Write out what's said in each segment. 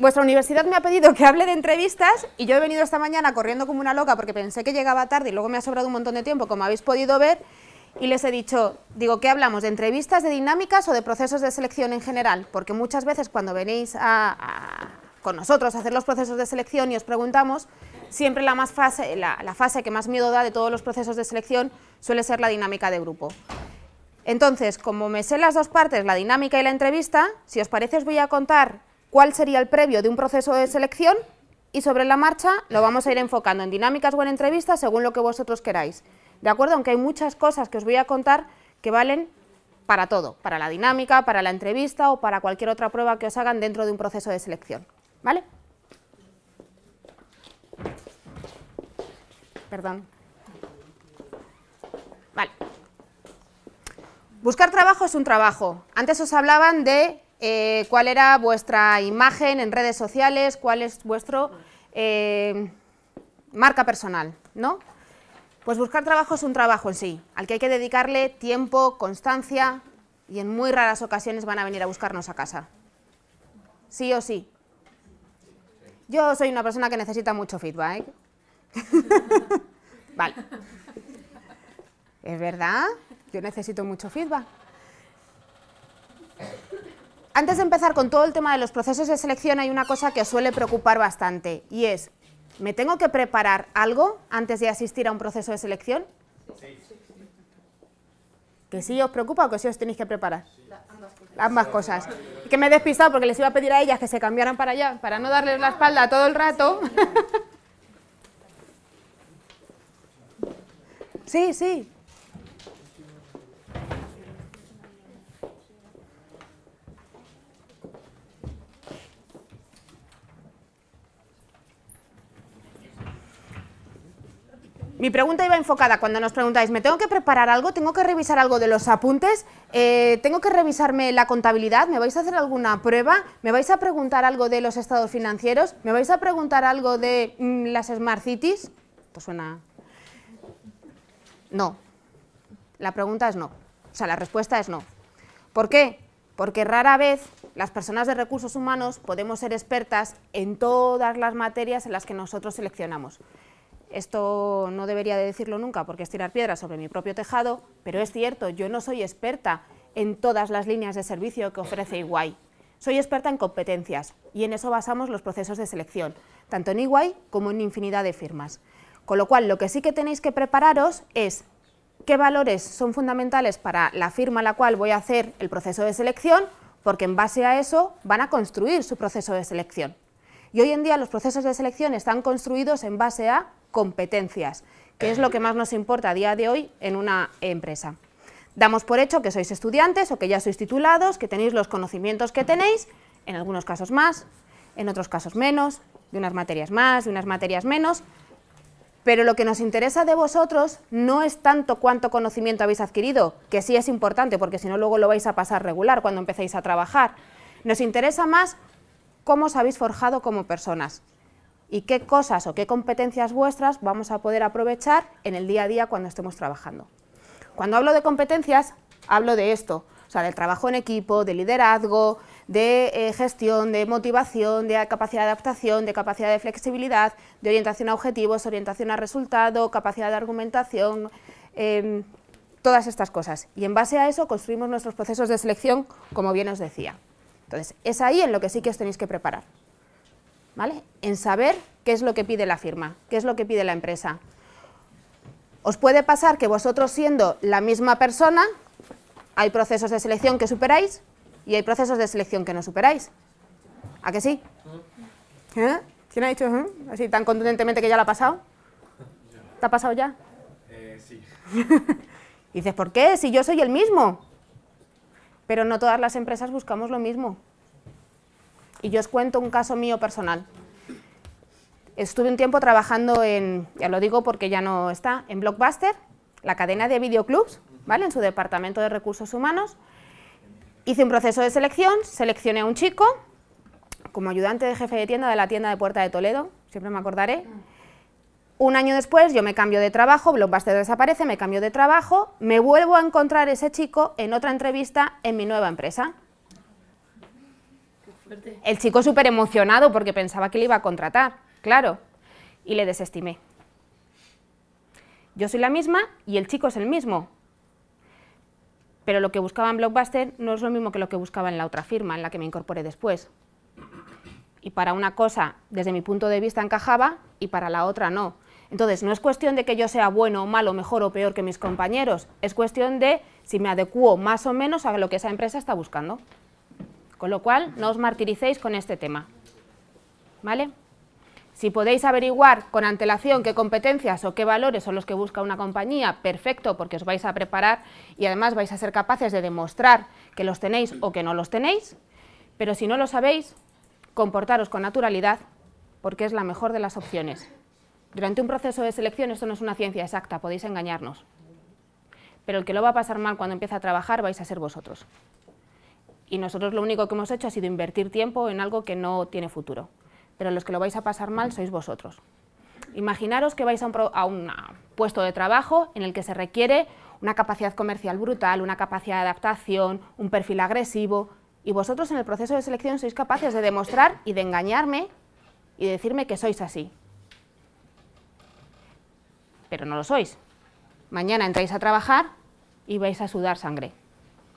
vuestra universidad me ha pedido que hable de entrevistas y yo he venido esta mañana corriendo como una loca porque pensé que llegaba tarde y luego me ha sobrado un montón de tiempo, como habéis podido ver, y les he dicho, digo, ¿qué hablamos? ¿De entrevistas, de dinámicas o de procesos de selección en general? Porque muchas veces cuando venís con nosotros a hacer los procesos de selección y os preguntamos, siempre la, más fase, la fase que más miedo da de todos los procesos de selección suele ser la dinámica de grupo. Entonces, como me sé las dos partes, la dinámica y la entrevista, si os parece os voy a contar cuál sería el previo de un proceso de selección y sobre la marcha lo vamos a ir enfocando en dinámicas o en entrevistas según lo que vosotros queráis. ¿De acuerdo? Aunque hay muchas cosas que os voy a contar que valen para todo, para la dinámica, para la entrevista o para cualquier otra prueba que os hagan dentro de un proceso de selección. ¿Vale? Perdón. Vale. Buscar trabajo es un trabajo. Antes os hablaban de eh, cuál era vuestra imagen en redes sociales, cuál es vuestro eh, marca personal, ¿no? Pues buscar trabajo es un trabajo en sí, al que hay que dedicarle tiempo, constancia y en muy raras ocasiones van a venir a buscarnos a casa. Sí o sí. Yo soy una persona que necesita mucho feedback. vale. Es verdad, yo necesito mucho feedback. Antes de empezar con todo el tema de los procesos de selección hay una cosa que suele preocupar bastante y es, ¿me tengo que preparar algo antes de asistir a un proceso de selección? ¿Que sí os preocupa o que sí os tenéis que preparar? Ambas cosas. Que me he despistado porque les iba a pedir a ellas que se cambiaran para allá, para no darles la espalda todo el rato. Sí, sí. Mi pregunta iba enfocada cuando nos preguntáis, ¿me tengo que preparar algo? ¿Tengo que revisar algo de los apuntes? Eh, ¿Tengo que revisarme la contabilidad? ¿Me vais a hacer alguna prueba? ¿Me vais a preguntar algo de los estados financieros? ¿Me vais a preguntar algo de mm, las Smart Cities? Esto suena... No. La pregunta es no. O sea, la respuesta es no. ¿Por qué? Porque rara vez las personas de recursos humanos podemos ser expertas en todas las materias en las que nosotros seleccionamos. Esto no debería de decirlo nunca porque es tirar piedras sobre mi propio tejado, pero es cierto, yo no soy experta en todas las líneas de servicio que ofrece EY. Soy experta en competencias y en eso basamos los procesos de selección, tanto en EY como en infinidad de firmas. Con lo cual, lo que sí que tenéis que prepararos es qué valores son fundamentales para la firma a la cual voy a hacer el proceso de selección, porque en base a eso van a construir su proceso de selección. Y hoy en día los procesos de selección están construidos en base a competencias, que es lo que más nos importa a día de hoy en una empresa. Damos por hecho que sois estudiantes o que ya sois titulados, que tenéis los conocimientos que tenéis, en algunos casos más, en otros casos menos, de unas materias más, de unas materias menos, pero lo que nos interesa de vosotros no es tanto cuánto conocimiento habéis adquirido, que sí es importante, porque si no luego lo vais a pasar regular cuando empecéis a trabajar. Nos interesa más cómo os habéis forjado como personas y qué cosas o qué competencias vuestras vamos a poder aprovechar en el día a día cuando estemos trabajando. Cuando hablo de competencias, hablo de esto, o sea, del trabajo en equipo, de liderazgo, de eh, gestión, de motivación, de capacidad de adaptación, de capacidad de flexibilidad, de orientación a objetivos, orientación a resultado, capacidad de argumentación, em, todas estas cosas. Y en base a eso construimos nuestros procesos de selección, como bien os decía. Entonces, es ahí en lo que sí que os tenéis que preparar, ¿vale? En saber qué es lo que pide la firma, qué es lo que pide la empresa. Os puede pasar que vosotros siendo la misma persona, hay procesos de selección que superáis y hay procesos de selección que no superáis. ¿A que sí? ¿Eh? ¿Quién ha dicho eh? así tan contundentemente que ya lo ha pasado? ¿Te ha pasado ya? Eh, sí. y dices, ¿por qué? Si yo soy el mismo. Pero no todas las empresas buscamos lo mismo. Y yo os cuento un caso mío personal. Estuve un tiempo trabajando en, ya lo digo porque ya no está, en Blockbuster, la cadena de videoclubs, ¿vale? En su departamento de recursos humanos. Hice un proceso de selección, seleccioné a un chico como ayudante de jefe de tienda de la tienda de Puerta de Toledo, siempre me acordaré. Un año después yo me cambio de trabajo, Blockbuster desaparece, me cambio de trabajo, me vuelvo a encontrar ese chico en otra entrevista en mi nueva empresa. El chico súper emocionado porque pensaba que le iba a contratar, claro, y le desestimé. Yo soy la misma y el chico es el mismo. Pero lo que buscaba en Blockbuster no es lo mismo que lo que buscaba en la otra firma, en la que me incorporé después. Y para una cosa, desde mi punto de vista, encajaba y para la otra no. Entonces, no es cuestión de que yo sea bueno o malo, mejor o peor que mis compañeros, es cuestión de si me adecuo más o menos a lo que esa empresa está buscando. Con lo cual, no os martiricéis con este tema. ¿Vale? Si podéis averiguar con antelación qué competencias o qué valores son los que busca una compañía, perfecto, porque os vais a preparar y además vais a ser capaces de demostrar que los tenéis o que no los tenéis, pero si no lo sabéis, comportaros con naturalidad porque es la mejor de las opciones. Durante un proceso de selección esto no es una ciencia exacta, podéis engañarnos, pero el que lo va a pasar mal cuando empieza a trabajar vais a ser vosotros y nosotros lo único que hemos hecho ha sido invertir tiempo en algo que no tiene futuro. Pero los que lo vais a pasar mal sois vosotros. Imaginaros que vais a un, puesto de trabajo en el que se requiere una capacidad comercial brutal, una capacidad de adaptación, un perfil agresivo, y vosotros en el proceso de selección sois capaces de demostrar y de engañarme y de decirme que sois así. Pero no lo sois. Mañana entráis a trabajar y vais a sudar sangre.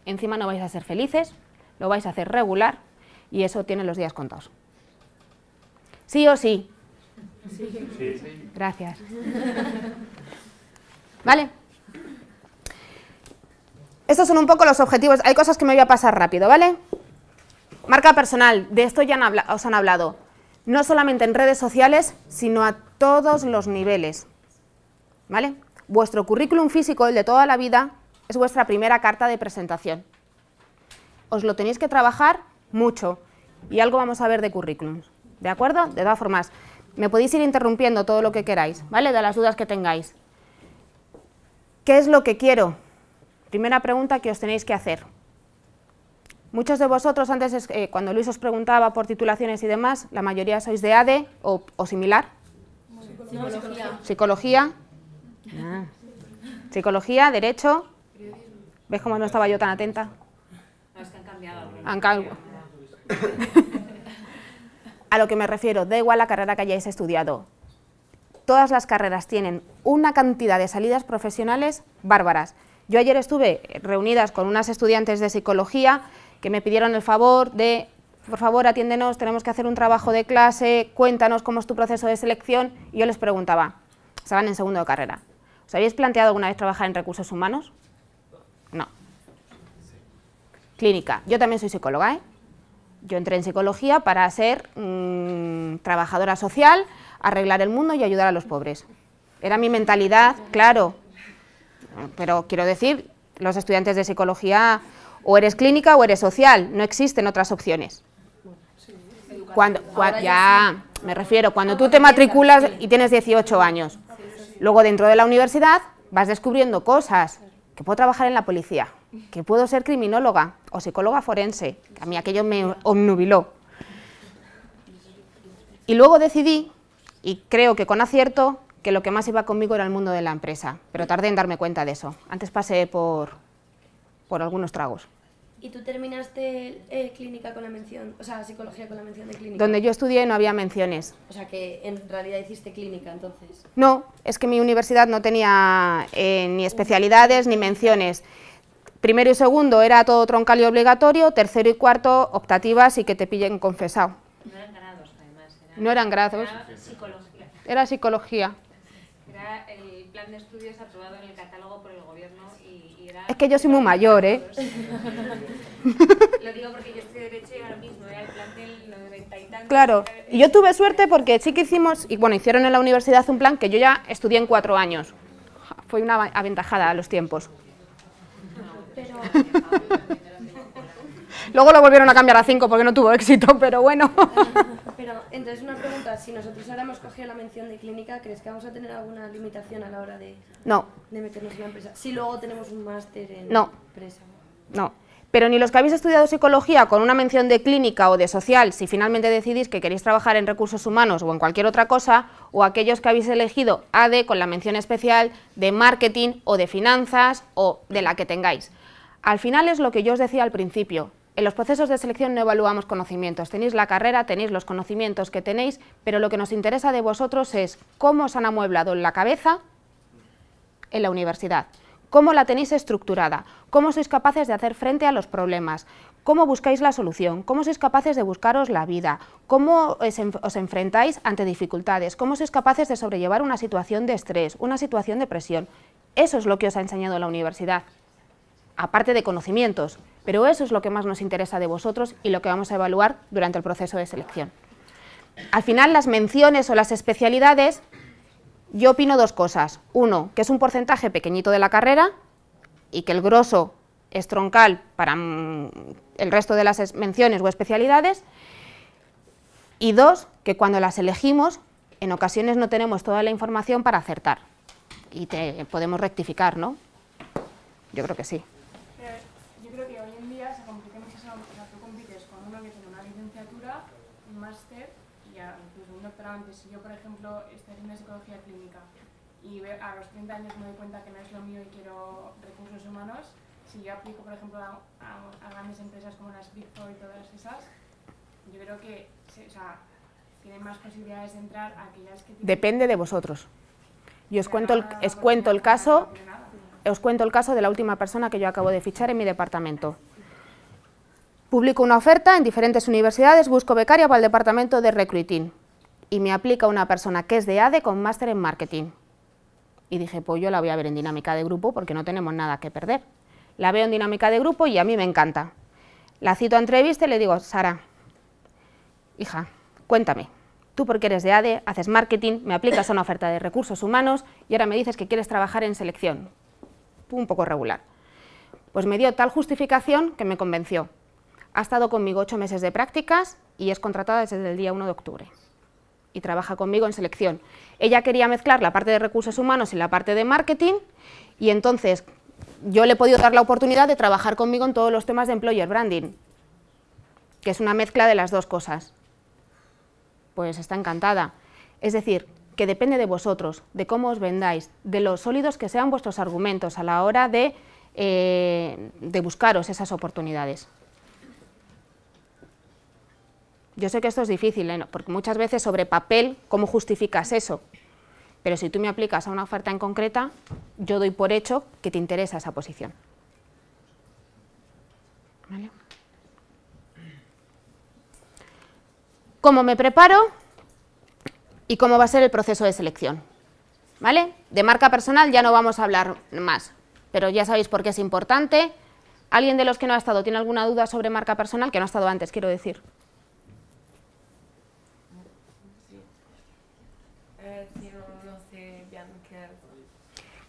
Encima no vais a ser felices, lo vais a hacer regular y eso tiene los días contados. ¿Sí o sí? Sí. sí. Gracias. ¿Vale? Estos son un poco los objetivos. Hay cosas que me voy a pasar rápido, ¿vale? Marca personal. De esto ya os han hablado. No solamente en redes sociales, sino a todos los niveles. ¿Vale? Vuestro currículum físico, el de toda la vida, es vuestra primera carta de presentación os lo tenéis que trabajar mucho. Y algo vamos a ver de currículum, ¿de acuerdo? De todas formas, me podéis ir interrumpiendo todo lo que queráis, ¿vale? De las dudas que tengáis. ¿Qué es lo que quiero? Primera pregunta que os tenéis que hacer. Muchos de vosotros antes, eh, cuando Luis os preguntaba por titulaciones y demás, la mayoría sois de ADE o, similar. Psicología. Psicología. Ah. Psicología, Derecho. ¿Ves cómo no estaba yo tan atenta? A lo que me refiero, da igual la carrera que hayáis estudiado. Todas las carreras tienen una cantidad de salidas profesionales bárbaras. Yo ayer estuve reunidas con unas estudiantes de psicología que me pidieron el favor de, por favor, atiéndenos, tenemos que hacer un trabajo de clase, cuéntanos cómo es tu proceso de selección. Y yo les preguntaba, estaban en segundo de carrera, ¿os habéis planteado alguna vez trabajar en recursos humanos? No clínica. Yo también soy psicóloga, ¿eh? Yo entré en psicología para ser mm, trabajadora social, arreglar el mundo y ayudar a los pobres. Era mi mentalidad, claro. Pero quiero decir, los estudiantes de psicología o eres clínica o eres social, no existen otras opciones. Cuando, ya, me refiero, cuando ah, tú te matriculas y tienes 18 años, luego dentro de la universidad vas descubriendo cosas, que puedo trabajar en la policía, que puedo ser criminóloga o psicóloga forense. que A mí aquello me obnubiló. Y luego decidí, y creo que con acierto, que lo que más iba conmigo era el mundo de la empresa, pero tardé en darme cuenta de eso. Antes pasé por, por algunos tragos. ¿Y tú terminaste eh, clínica con la mención, o sea, psicología con la mención de clínica? Donde yo estudié no había menciones. O sea, que en realidad hiciste clínica entonces. No, es que mi universidad no tenía eh, ni especialidades ni menciones. Primero y segundo era todo troncal y obligatorio, tercero y cuarto optativas y que te pillen confesado. No eran grados, además. Era, no eran grados. Era psicología. Era psicología. Era el eh, plan de estudios aprobado en el catálogo por el gobierno y, era... Es que yo soy muy mayor, ¿eh? Lo digo porque yo estoy de derecho y ahora mismo era el plan del 90 y tanto. Claro, y yo tuve suerte porque sí que hicimos, y bueno, hicieron en la universidad un plan que yo ya estudié en cuatro años. Fue una aventajada a los tiempos pero... Luego lo volvieron a cambiar a 5 porque no tuvo éxito, pero bueno. pero entonces una pregunta, si nosotros ahora hemos cogido la mención de clínica, ¿crees que vamos a tener alguna limitación a la hora de, meternos en la empresa? Si luego tenemos un máster en empresa. No. Pero ni los que habéis estudiado psicología con una mención de clínica o de social, si finalmente decidís que queréis trabajar en recursos humanos o en cualquier otra cosa, o aquellos que habéis elegido ADE con la mención especial de marketing o de finanzas o de la que tengáis al final es lo que yo os decía al principio. En los procesos de selección no evaluamos conocimientos. Tenéis la carrera, tenéis los conocimientos que tenéis, pero lo que nos interesa de vosotros es cómo os han amueblado en la cabeza en la universidad, cómo la tenéis estructurada, cómo sois capaces de hacer frente a los problemas, cómo buscáis la solución, cómo sois capaces de buscaros la vida, cómo os enfrentáis ante dificultades, cómo sois capaces de sobrellevar una situación de estrés, una situación de presión. Eso es lo que os ha enseñado la universidad aparte de conocimientos, pero eso es lo que más nos interesa de vosotros y lo que vamos a evaluar durante el proceso de selección. Al final, las menciones o las especialidades, yo opino dos cosas. Uno, que es un porcentaje pequeñito de la carrera y que el grosso es troncal para mm, el resto de las menciones o especialidades. Y dos, que cuando las elegimos, en ocasiones no tenemos toda la información para acertar y te, podemos rectificar, ¿no? Yo creo que sí. y a los 30 años me doy cuenta que no es lo mío y quiero recursos humanos, si yo aplico, por ejemplo, a, grandes empresas como las Big y todas esas, yo creo que tienen más posibilidades de entrar a aquellas que... Tienen... Depende de vosotros. Y os cuento os cuento el caso... Os cuento el caso de la última persona que yo acabo de fichar en mi departamento. Publico una oferta en diferentes universidades, busco becaria para el departamento de recruiting y me aplica una persona que es de ADE con máster en marketing. Y dije, pues yo la voy a ver en dinámica de grupo porque no tenemos nada que perder. La veo en dinámica de grupo y a mí me encanta. La cito a entrevista y le digo, Sara, hija, cuéntame, tú porque eres de ADE, haces marketing, me aplicas a una oferta de recursos humanos y ahora me dices que quieres trabajar en selección. Un poco regular. Pues me dio tal justificación que me convenció. Ha estado conmigo ocho meses de prácticas y es contratada desde el día 1 de octubre y trabaja conmigo en selección. Ella quería mezclar la parte de recursos humanos y la parte de marketing y entonces yo le he podido dar la oportunidad de trabajar conmigo en todos los temas de employer branding, que es una mezcla de las dos cosas. Pues está encantada. Es decir, que depende de vosotros, de cómo os vendáis, de lo sólidos que sean vuestros argumentos a la hora de, eh, de buscaros esas oportunidades. Yo sé que esto es difícil, ¿eh? porque muchas veces sobre papel, ¿cómo justificas eso? Pero si tú me aplicas a una oferta en concreta, yo doy por hecho que te interesa esa posición. ¿Vale? ¿Cómo me preparo? ¿Y cómo va a ser el proceso de selección? ¿Vale? De marca personal ya no vamos a hablar más, pero ya sabéis por qué es importante. ¿Alguien de los que no ha estado tiene alguna duda sobre marca personal? Que no ha estado antes, quiero decir.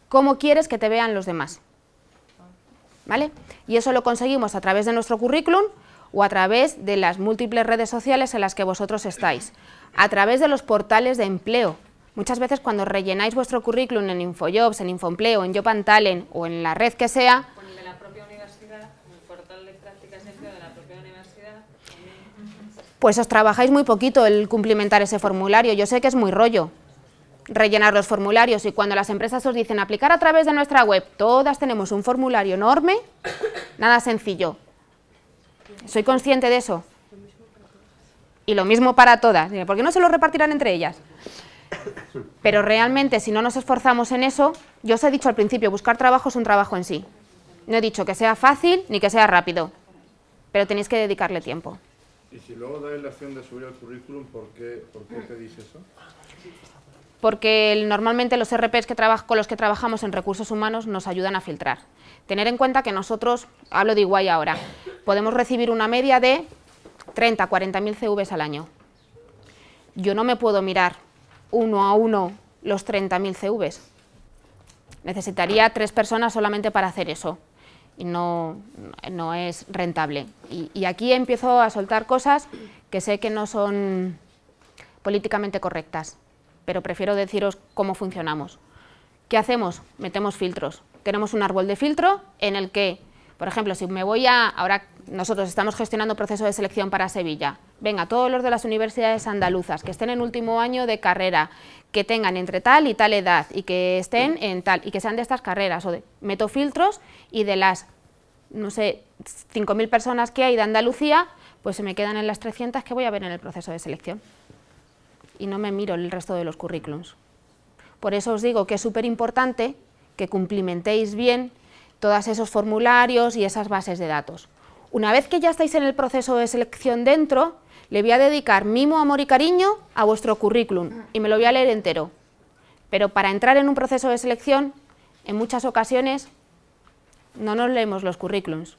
cómo quieres que te vean los demás. ¿Vale? Y eso lo conseguimos a través de nuestro currículum o a través de las múltiples redes sociales en las que vosotros estáis, a través de los portales de empleo. Muchas veces cuando rellenáis vuestro currículum en Infojobs, en Infoempleo, en Jopantalen o en la red que sea... De la propia universidad, el portal de prácticas de la propia universidad... Pues os trabajáis muy poquito el cumplimentar ese formulario. Yo sé que es muy rollo, rellenar los formularios y cuando las empresas os dicen aplicar a través de nuestra web, todas tenemos un formulario enorme, nada sencillo. Soy consciente de eso. Y lo mismo para todas, porque no se lo repartirán entre ellas. Pero realmente, si no nos esforzamos en eso, yo os he dicho al principio, buscar trabajo es un trabajo en sí. No he dicho que sea fácil ni que sea rápido, pero tenéis que dedicarle tiempo. Y si luego dais la opción de subir al currículum, ¿por qué, ¿por qué pedís eso? porque normalmente los RPs que con los que trabajamos en recursos humanos nos ayudan a filtrar. Tener en cuenta que nosotros, hablo de igual ahora, podemos recibir una media de 30, 40 mil CVs al año. Yo no me puedo mirar uno a uno los 30.000 CVs. Necesitaría tres personas solamente para hacer eso. Y no, es rentable. y aquí empiezo a soltar cosas que sé que no son políticamente correctas pero prefiero deciros cómo funcionamos. ¿Qué hacemos? Metemos filtros. Tenemos un árbol de filtro en el que, por ejemplo, si me voy a... Ahora nosotros estamos gestionando proceso de selección para Sevilla. Venga, todos los de las universidades andaluzas, que estén en último año de carrera, que tengan entre tal y tal edad y que estén en tal y que sean de estas carreras. O de, meto filtros y de las, no sé, 5.000 personas que hay de Andalucía, pues se me quedan en las 300 que voy a ver en el proceso de selección y no me miro el resto de los currículums. Por eso os digo que es súper importante que cumplimentéis bien todos esos formularios y esas bases de datos. Una vez que ya estáis en el proceso de selección dentro, le voy a dedicar mimo, amor y cariño a vuestro currículum y me lo voy a leer entero. Pero para entrar en un proceso de selección, en muchas ocasiones no nos leemos los currículums.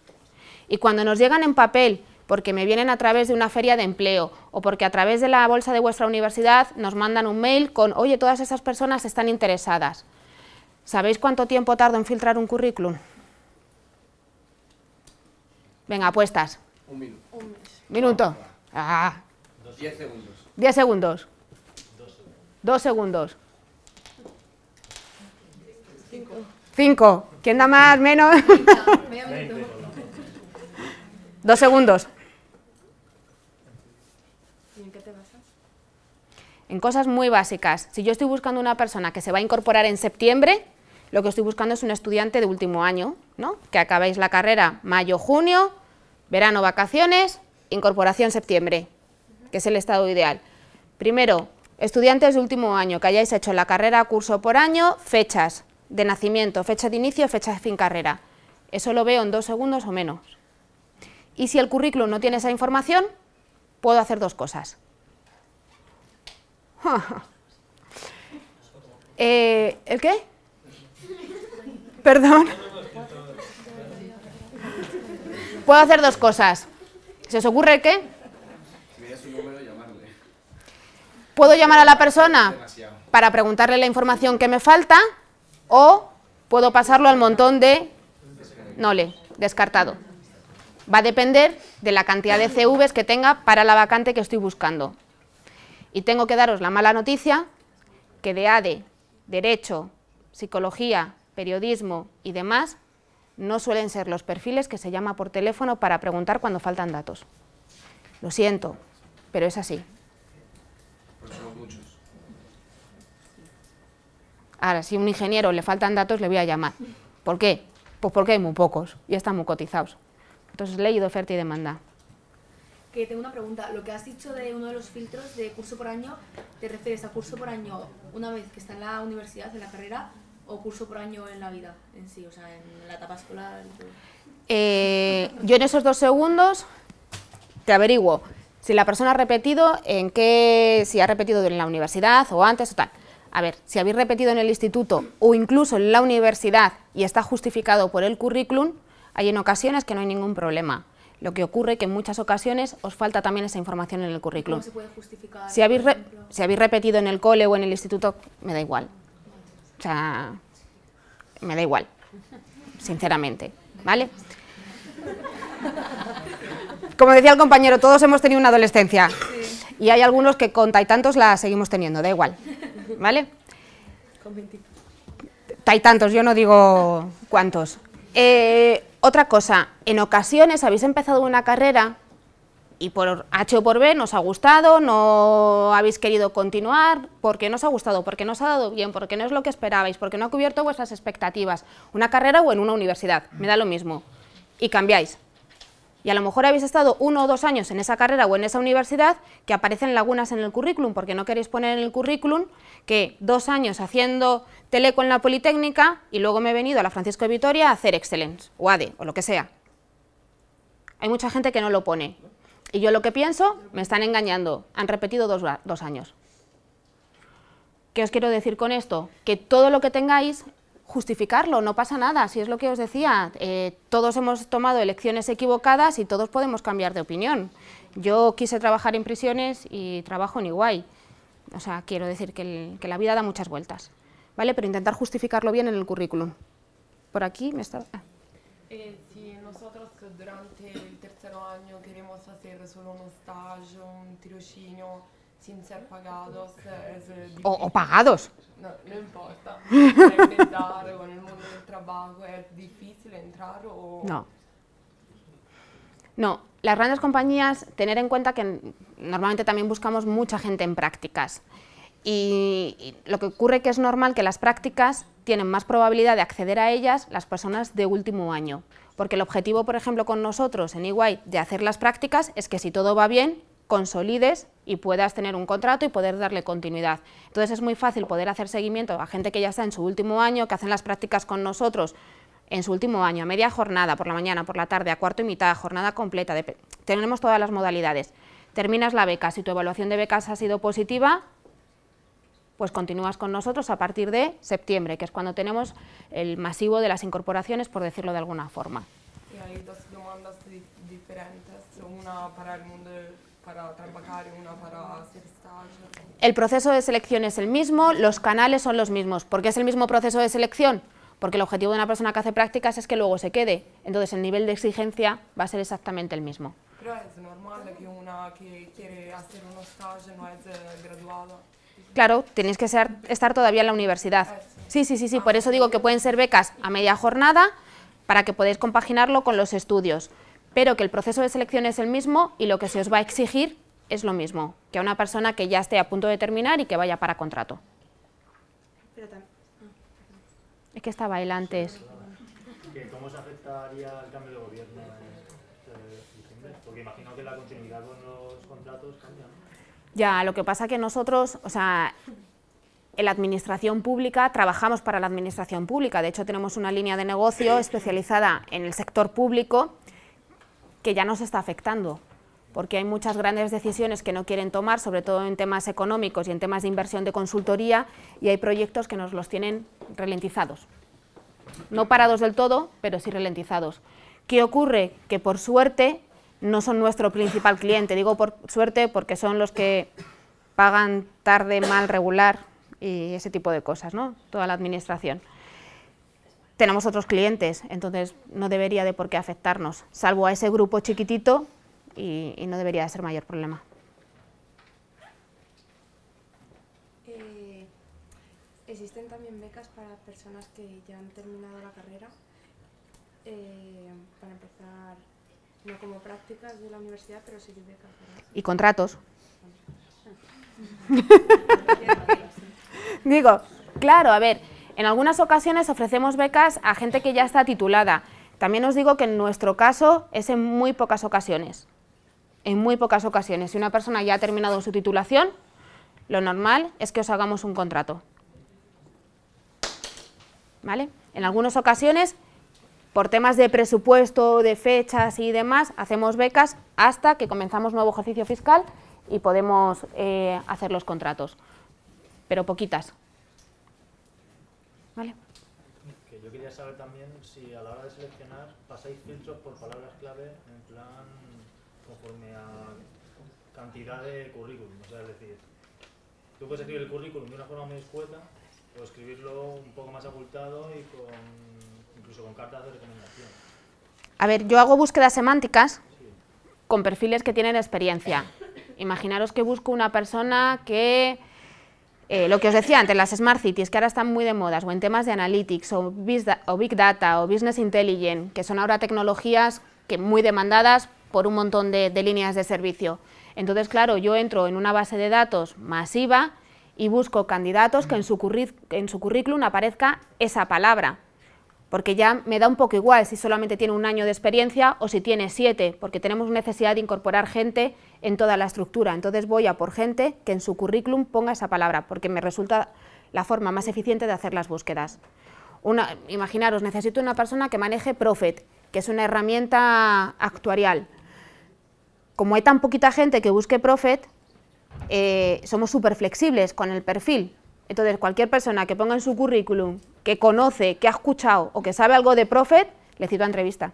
Y cuando nos llegan en papel porque me vienen a través de una feria de empleo o porque a través de la bolsa de vuestra universidad nos mandan un mail con, oye, todas esas personas están interesadas. ¿Sabéis cuánto tiempo tardo en filtrar un currículum? Venga, apuestas. Un minuto. Un minuto. Ah. Diez segundos. Diez segundos. Dos segundos. Cinco. Cinco. ¿Quién da más, menos? Dos segundos. en cosas muy básicas. Si yo estoy buscando una persona que se va a incorporar en septiembre, lo que estoy buscando es un estudiante de último año, ¿no? que acabéis la carrera mayo-junio, verano, vacaciones, incorporación septiembre, que es el estado ideal. Primero, estudiantes de último año que hayáis hecho la carrera curso por año, fechas de nacimiento, fecha de inicio, fecha de fin carrera. Eso lo veo en dos segundos o menos. Y si el currículum no tiene esa información, puedo hacer dos cosas. Eh, ¿El qué? Perdón. Puedo hacer dos cosas. ¿Se os ocurre qué? Puedo llamar a la persona para preguntarle la información que me falta o puedo pasarlo al montón de No le. descartado. Va a depender de la cantidad de CVs que tenga para la vacante que estoy buscando. Y tengo que daros la mala noticia que de ADE, Derecho, Psicología, Periodismo y demás no suelen ser los perfiles que se llama por teléfono para preguntar cuando faltan datos. Lo siento, pero es así. Pues Ahora, si a un ingeniero le faltan datos, le voy a llamar. ¿Por qué? Pues porque hay muy pocos y están muy cotizados. Entonces, ley de oferta y demanda. Que tengo una pregunta. Lo que has dicho de uno de los filtros de curso por año, ¿te refieres a curso por año una vez que está en la universidad, en la carrera, o curso por año en la vida en sí, o sea, en la etapa escolar? Eh, yo en esos dos segundos te averiguo si la persona ha repetido, en qué, si ha repetido en la universidad o antes o tal. A ver, si habéis repetido en el instituto o incluso en la universidad y está justificado por el currículum, hay en ocasiones que no hay ningún problema. Lo que ocurre que en muchas ocasiones os falta también esa información en el currículum. Si habéis, repetido en el cole o en el instituto, me da igual. O sea, me da igual, sinceramente, ¿vale? Como decía el compañero, todos hemos tenido una adolescencia y hay algunos que con tantos la seguimos teniendo, da igual, ¿vale? Con tantos, yo no digo cuántos. Eh, otra cosa, en ocasiones habéis empezado una carrera y por H o por B nos ha gustado, no habéis querido continuar, porque no os ha gustado, porque no os ha dado bien, porque no es lo que esperabais, porque no ha cubierto vuestras expectativas, una carrera o en una universidad, me da lo mismo, y cambiáis. Y a lo mejor habéis estado uno o dos años en esa carrera o en esa universidad que aparecen lagunas en el currículum, porque no queréis poner en el currículum que dos años haciendo teleco en la Politécnica y luego me he venido a la Francisco de Vitoria a hacer Excellence o ADE o lo que sea. Hay mucha gente que no lo pone. Y yo lo que pienso, me están engañando, han repetido dos, dos años. ¿Qué os quiero decir con esto? Que todo lo que tengáis justificarlo, no pasa nada, si es lo que os decía, eh, todos hemos tomado elecciones equivocadas y todos podemos cambiar de opinión. Yo quise trabajar en prisiones y trabajo en Iguay. O sea, quiero decir que, que la vida da muchas vueltas, ¿vale? Pero intentar justificarlo bien en el currículum. Por aquí me está... Ah. Eh, si nosotros durante el tercer año queremos hacer solo un stage, un tirocinio sin ser pagados... Eh, o pagados. No, no importa. el mundo del trabajo es difícil entrar o... No. No, las grandes compañías, tener en cuenta que normalmente también buscamos mucha gente en prácticas. Y, lo que ocurre que es normal que las prácticas tienen más probabilidad de acceder a ellas las personas de último año. Porque el objetivo, por ejemplo, con nosotros en EY de hacer las prácticas es que si todo va bien, consolides y puedas tener un contrato y poder darle continuidad. Entonces es muy fácil poder hacer seguimiento a gente que ya está en su último año, que hacen las prácticas con nosotros en su último año, a media jornada, por la mañana, por la tarde, a cuarto y mitad, jornada completa, tenemos todas las modalidades. Terminas la beca, si tu evaluación de becas ha sido positiva, pues continúas con nosotros a partir de septiembre, que es cuando tenemos el masivo de las incorporaciones, por decirlo de alguna forma. Y hay dos demandas diferentes, una para el mundo el proceso de selección es el mismo, los canales son los mismos. ¿Por qué es el mismo proceso de selección? Porque el objetivo de una persona que hace prácticas es que luego se quede. Entonces el nivel de exigencia va a ser exactamente el mismo. es normal que una que quiere hacer un no Claro, tenéis que ser, estar todavía en la universidad. Ah, sí, sí, sí, sí, ah, por eso digo que pueden ser becas a media jornada para que podáis compaginarlo con los estudios pero que el proceso de selección es el mismo y lo que se os va a exigir es lo mismo que a una persona que ya esté a punto de terminar y que vaya para contrato. Ah, es que estaba él antes. ¿Cómo se afectaría el cambio de gobierno en este, este Porque imagino que la continuidad con los contratos cambia. Ya, lo que pasa que nosotros, o sea, en la administración pública trabajamos para la administración pública. De hecho, tenemos una línea de negocio especializada en el sector público que ya nos está afectando, porque hay muchas grandes decisiones que no quieren tomar, sobre todo en temas económicos y en temas de inversión de consultoría, y hay proyectos que nos los tienen ralentizados. No parados del todo, pero sí ralentizados. ¿Qué ocurre? Que por suerte no son nuestro principal cliente. Digo por suerte porque son los que pagan tarde, mal, regular y ese tipo de cosas, ¿no? Toda la administración tenemos otros clientes, entonces no debería de por qué afectarnos, salvo a ese grupo chiquitito y, no debería de ser mayor problema. Eh, existen también becas para personas que ya han terminado la carrera, eh, para empezar no como prácticas de la universidad, pero sí de becas. Y contratos. Digo, claro, a ver, en algunas ocasiones ofrecemos becas a gente que ya está titulada. También os digo que en nuestro caso es en muy pocas ocasiones. En muy pocas ocasiones. Si una persona ya ha terminado su titulación, lo normal es que os hagamos un contrato. ¿Vale? En algunas ocasiones, por temas de presupuesto, de fechas y demás, hacemos becas hasta que comenzamos nuevo ejercicio fiscal y podemos eh, hacer los contratos, pero poquitas, que yo quería saber también si a la hora de seleccionar pasáis filtros por palabras clave en plan conforme a cantidad de currículum. O sea, es decir, tú puedes escribir el currículum de una forma muy escueta o escribirlo un poco más abultado y con, incluso con cartas de recomendación. A ver, yo hago búsquedas semánticas con perfiles que tienen experiencia. Imaginaros que busco una persona que eh, lo que os decía antes, las Smart Cities, que ahora están muy de moda o en temas de Analytics, o, Big Data, o Business Intelligence, que son ahora tecnologías que muy demandadas por un montón de, líneas de servicio. Entonces, claro, yo entro en una base de datos masiva y busco candidatos que en su currículum aparezca esa palabra porque ya me da un poco igual si solamente tiene un año de experiencia o si tiene siete, porque tenemos necesidad de incorporar gente en toda la estructura. Entonces voy a por gente que en su currículum ponga esa palabra, porque me resulta la forma más eficiente de hacer las búsquedas. imaginaros, necesito una persona que maneje Profit, que es una herramienta actuarial. Como hay tan poquita gente que busque Profit, eh, somos súper flexibles con el perfil. Entonces, cualquier persona que ponga en su currículum que conoce, que ha escuchado o que sabe algo de Profet, le cito a entrevista.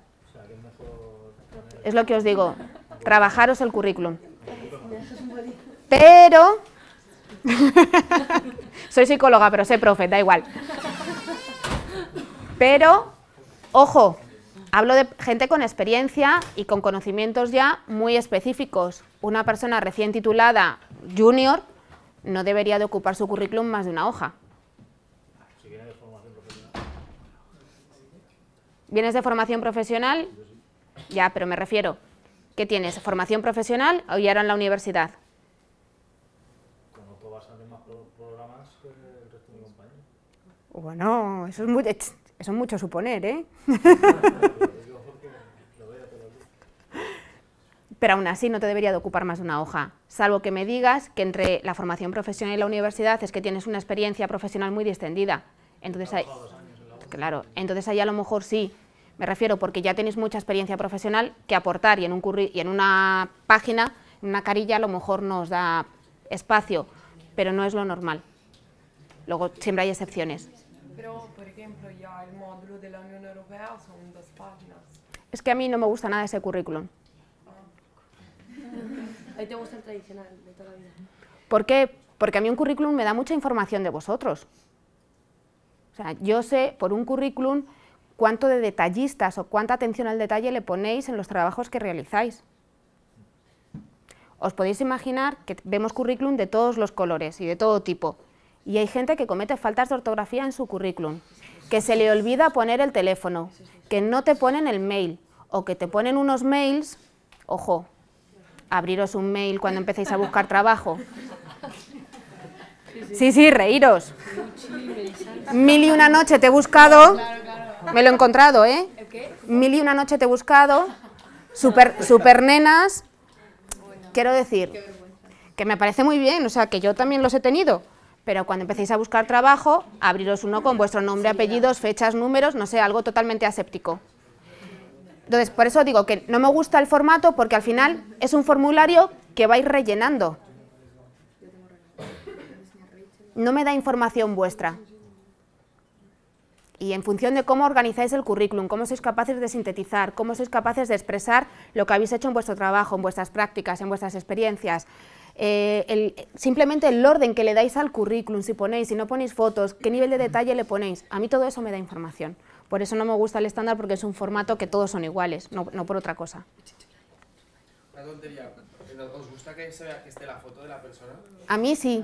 es, es lo que os digo, trabajaros el currículum. Pero, soy psicóloga, pero sé Profet, da igual. Pero, ojo, hablo de gente con experiencia y con conocimientos ya muy específicos. Una persona recién titulada junior no debería de ocupar su currículum más de una hoja. de formación profesional. ¿Vienes de formación profesional? Ya, pero me refiero, ¿qué tienes? ¿Formación profesional o ya era en la universidad? Bueno, eso es, mucho eso mucho suponer, ¿eh? pero aún así no te debería de ocupar más de una hoja, salvo que me digas que entre la formación profesional y la universidad es que tienes una experiencia profesional muy distendida. Entonces, ahí, claro, entonces ahí a lo mejor sí, me refiero porque ya tenéis mucha experiencia profesional que aportar y en, un y en una página, en una carilla, a lo mejor nos da espacio, pero no es lo normal. Luego siempre hay excepciones. Pero, por ejemplo, ya el módulo de la Unión Europea son dos páginas. Es que a mí no me gusta nada ese currículum. Ahí el tradicional de ¿Por qué? Porque a mí un currículum me da mucha información de vosotros. O sea, yo sé por un currículum cuánto de detallistas o cuánta atención al detalle le ponéis en los trabajos que realizáis. Os podéis imaginar que vemos currículum de todos los colores y de todo tipo. Y hay gente que comete faltas de ortografía en su currículum, que se le olvida poner el teléfono, que no te ponen el mail o que te ponen unos mails, ojo, abriros un mail cuando empecéis a buscar trabajo. Sí, sí, reíros. Mil y una noche te he buscado. Me lo he encontrado, ¿eh? Mil y una noche te he buscado. Super, super nenas. Quiero decir que me parece muy bien, o sea, que yo también los he tenido. Pero cuando empecéis a buscar trabajo, abriros uno con vuestro nombre, apellidos, fechas, números, no sé, algo totalmente aséptico. Entonces, por eso digo que no me gusta el formato porque al final es un formulario que vais rellenando. No me da información vuestra. Y en función de cómo organizáis el currículum, cómo sois capaces de sintetizar, cómo sois capaces de expresar lo que habéis hecho en vuestro trabajo, en vuestras prácticas, en vuestras experiencias, eh, simplemente el orden que le dais al currículum, si ponéis, si no ponéis fotos, qué nivel de detalle le ponéis, a mí todo eso me da información. Por eso no me gusta el estándar porque es un formato que todos son iguales, no, por otra cosa. Una tontería. ¿Os gusta que se vea que esté la foto de la persona? A mí sí.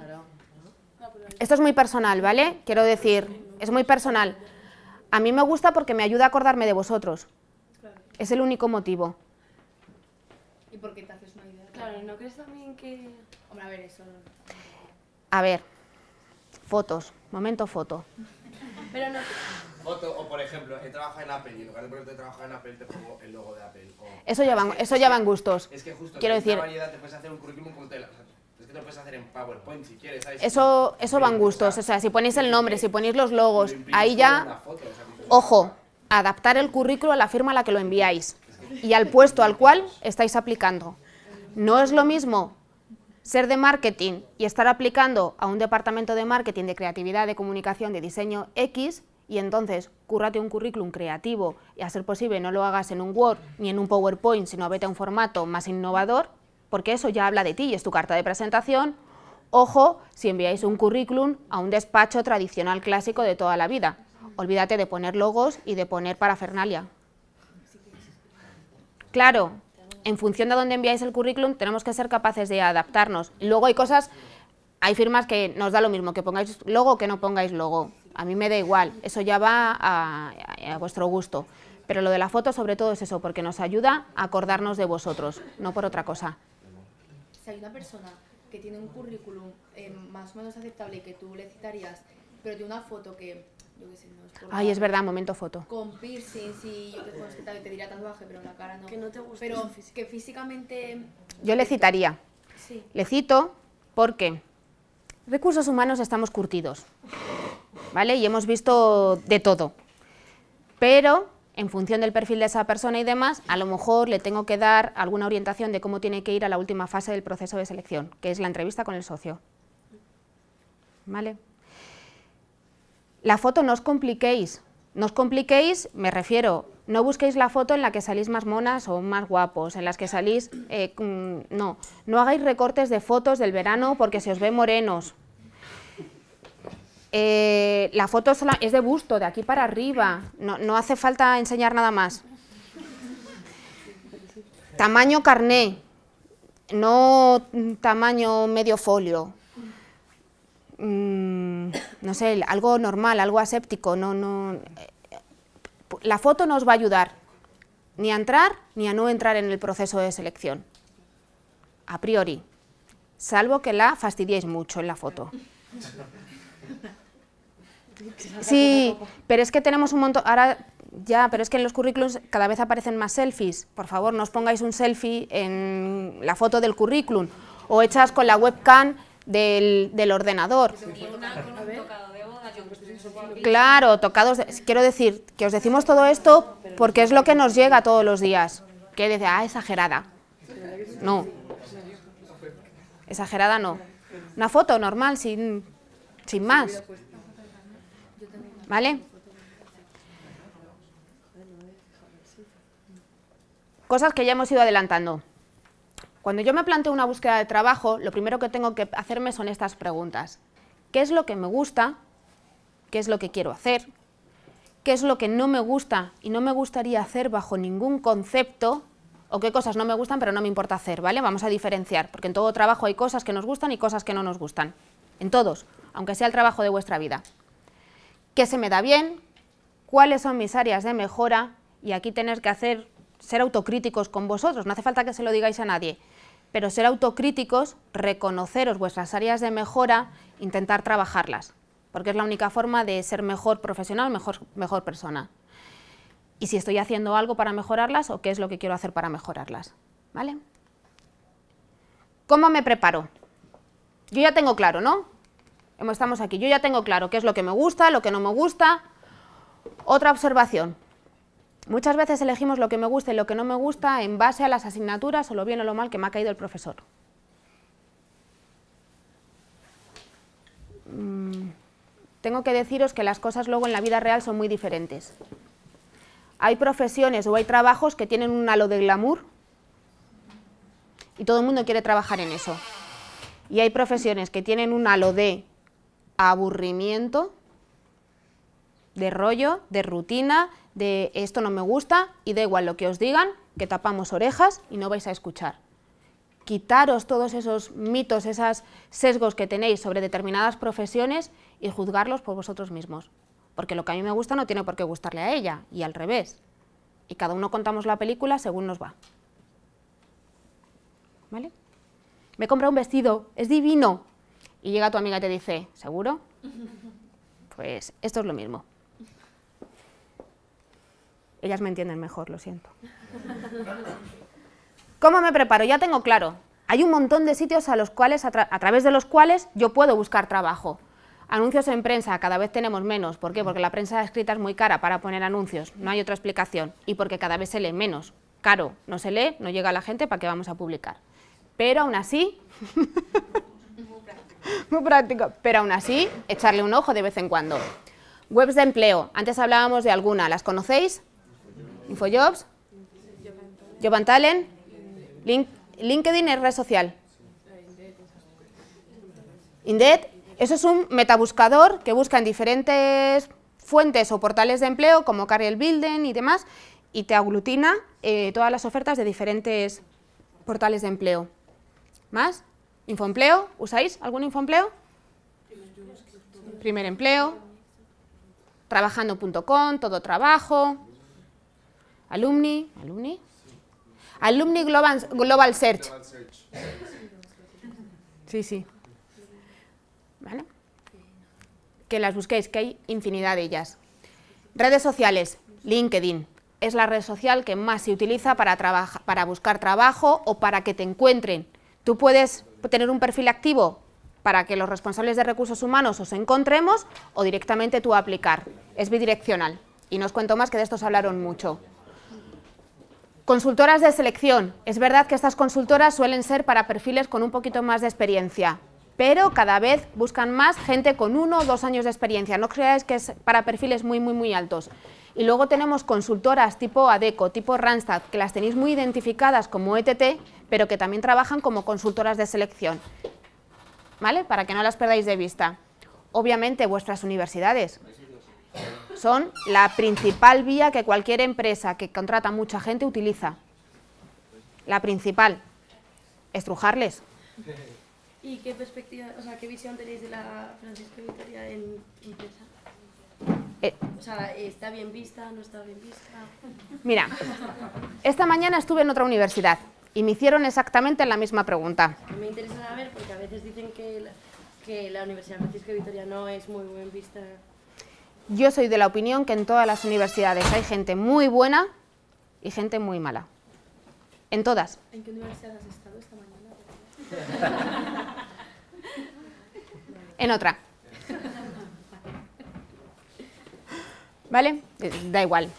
Esto es muy personal, ¿vale? Quiero decir, es muy personal. A mí me gusta porque me ayuda a acordarme de vosotros. Es el único motivo. ¿Y por qué te haces una idea? Claro, ¿no crees también que...? Hombre, a ver, eso... A ver, fotos, momento foto. Pero no. O, o, por ejemplo, he trabajado en Apple y en lugar de trabajar en Apple te pongo el logo de Apple. eso ya van, eso ya van gustos. Es que justo Quiero en decir, variedad te puedes hacer un currículum con tela. Es que te lo puedes hacer en PowerPoint si quieres, ¿sabes? Eso, eso van gustos, o sea, si ponéis el nombre, si ponéis los logos, ahí ya... Foto, o sea, ojo, adaptar el currículo a la firma a la que lo enviáis y al puesto al cual estáis aplicando. No es lo mismo ser de marketing y estar aplicando a un departamento de marketing, de creatividad, de comunicación, de diseño X, y entonces cúrrate un currículum creativo y a ser posible no lo hagas en un Word ni en un PowerPoint, sino vete a un formato más innovador, porque eso ya habla de ti y es tu carta de presentación. Ojo si enviáis un currículum a un despacho tradicional clásico de toda la vida. Olvídate de poner logos y de poner parafernalia. Claro, en función de dónde enviáis el currículum, tenemos que ser capaces de adaptarnos. Luego hay cosas, hay firmas que nos da lo mismo, que pongáis logo o que no pongáis logo. A mí me da igual, eso ya va a, vuestro gusto. Pero lo de la foto sobre todo es eso, porque nos ayuda a acordarnos de vosotros, no por otra cosa. Si hay una persona que tiene un currículum eh, más o menos aceptable y que tú le citarías, pero de una foto que Ay, es verdad, momento foto. Con piercing, sí, yo te pero la cara no. Que no te gusta. físicamente... Yo le citaría. Le cito porque recursos humanos estamos curtidos, ¿vale? Y hemos visto de todo. Pero en función del perfil de esa persona y demás, a lo mejor le tengo que dar alguna orientación de cómo tiene que ir a la última fase del proceso de selección, que es la entrevista con el socio. ¿Vale? La foto no os compliquéis, no os compliquéis, me refiero, no busquéis la foto en la que salís más monas o más guapos, en las que salís, eh, no, no hagáis recortes de fotos del verano porque se os ve morenos. Eh, la foto es de busto, de aquí para arriba, no, no hace falta enseñar nada más. Tamaño carné, no tamaño medio folio, Mm, no sé, algo normal, algo aséptico, no, no, eh, la foto no os va a ayudar ni a entrar ni a no entrar en el proceso de selección, a priori, salvo que la fastidiéis mucho en la foto. Sí, pero es que tenemos un montón, ahora ya, pero es que en los currículums cada vez aparecen más selfies. Por favor, no os pongáis un selfie en la foto del currículum o echas con la webcam del, del ordenador. Claro, tocados. quiero decir que os decimos todo esto porque es lo que nos llega todos los días. Que dice, ah, exagerada. No. Exagerada no. Una foto normal, sin, sin más. ¿Vale? Cosas que ya hemos ido adelantando. Cuando yo me planteo una búsqueda de trabajo, lo primero que tengo que hacerme son estas preguntas. ¿Qué es lo que me gusta? ¿Qué es lo que quiero hacer? ¿Qué es lo que no me gusta y no me gustaría hacer bajo ningún concepto? O qué cosas no me gustan pero no me importa hacer, ¿vale? Vamos a diferenciar, porque en todo trabajo hay cosas que nos gustan y cosas que no nos gustan. En todos, aunque sea el trabajo de vuestra vida. ¿Qué se me da bien? ¿Cuáles son mis áreas de mejora? Y aquí tenéis que hacer ser autocríticos con vosotros, no hace falta que se lo digáis a nadie pero ser autocríticos, reconoceros vuestras áreas de mejora, intentar trabajarlas, porque es la única forma de ser mejor profesional, mejor, persona. Y si estoy haciendo algo para mejorarlas o qué es lo que quiero hacer para mejorarlas. ¿Vale? ¿Cómo me preparo? Yo ya tengo claro, ¿no? Estamos aquí. Yo ya tengo claro qué es lo que me gusta, lo que no me gusta. Otra observación. Muchas veces elegimos lo que me gusta y lo que no me gusta en base a las asignaturas o lo bien o lo mal que me ha caído el profesor. Mm, tengo que deciros que las cosas luego en la vida real son muy diferentes. Hay profesiones o hay trabajos que tienen un halo de glamour y todo el mundo quiere trabajar en eso. Y hay profesiones que tienen un halo de aburrimiento, de rollo, de rutina, de esto no me gusta y da igual lo que os digan, que tapamos orejas y no vais a escuchar. Quitaros todos esos mitos, esos sesgos que tenéis sobre determinadas profesiones y juzgarlos por vosotros mismos. Porque lo que a mí me gusta no tiene por qué gustarle a ella, y al revés. Y cada uno contamos la película según nos va. ¿Vale? Me compra un vestido, es divino. Y llega tu amiga y te dice, ¿seguro? Pues esto es lo mismo. Ellas me entienden mejor, lo siento. ¿Cómo me preparo? Ya tengo claro. Hay un montón de sitios a, los cuales, a, través de los cuales yo puedo buscar trabajo. Anuncios en prensa, cada vez tenemos menos. ¿Por qué? Porque la prensa escrita es muy cara para poner anuncios, no hay otra explicación. Y porque cada vez se lee menos. Caro, no se lee, no llega a la gente, ¿para qué vamos a publicar? Pero aún así... muy, práctico. muy práctico. Pero aún así, echarle un ojo de vez en cuando. Webs de empleo, antes hablábamos de alguna, ¿las conocéis? Infojobs, Jovan Talent, LinkedIn es red social. Indeed, eso es un metabuscador que busca en diferentes fuentes o portales de empleo como carriel Building y demás y te aglutina eh, todas las ofertas de diferentes portales de empleo. ¿Más? ¿Infoempleo? ¿Usáis algún infoempleo? Primer empleo, trabajando.com, todo trabajo, Alumni, alumni. Alumni Global, Global Search. Sí, sí. Que las busquéis, que hay infinidad de ellas. Redes sociales, LinkedIn. Es la red social que más se utiliza para, para buscar trabajo o para que te encuentren. Tú puedes tener un perfil activo para que los responsables de recursos humanos os encontremos o directamente tú aplicar. Es bidireccional. Y no os cuento más que de esto se hablaron mucho. Consultoras de selección. Es verdad que estas consultoras suelen ser para perfiles con un poquito más de experiencia, pero cada vez buscan más gente con uno o dos años de experiencia. No creáis que es para perfiles muy, muy, muy altos. Y luego tenemos consultoras tipo ADECO, tipo Randstad, que las tenéis muy identificadas como ETT, pero que también trabajan como consultoras de selección. ¿Vale? Para que no las perdáis de vista. Obviamente vuestras universidades. Son la principal vía que cualquier empresa que contrata mucha gente utiliza. La principal, estrujarles. ¿Y qué perspectiva, o sea, qué visión tenéis de la Francisco Victoria en empresa? Eh. o sea, ¿está bien vista? ¿No está bien vista? Mira, esta mañana estuve en otra universidad y me hicieron exactamente la misma pregunta. Me interesa saber porque a veces dicen que la, que la Universidad Francisco Victoria no es muy bien vista yo soy de la opinión que en todas las universidades hay gente muy buena y gente muy mala. En todas. ¿En qué universidad has estado esta mañana? en otra. ¿Vale? Eh, da igual.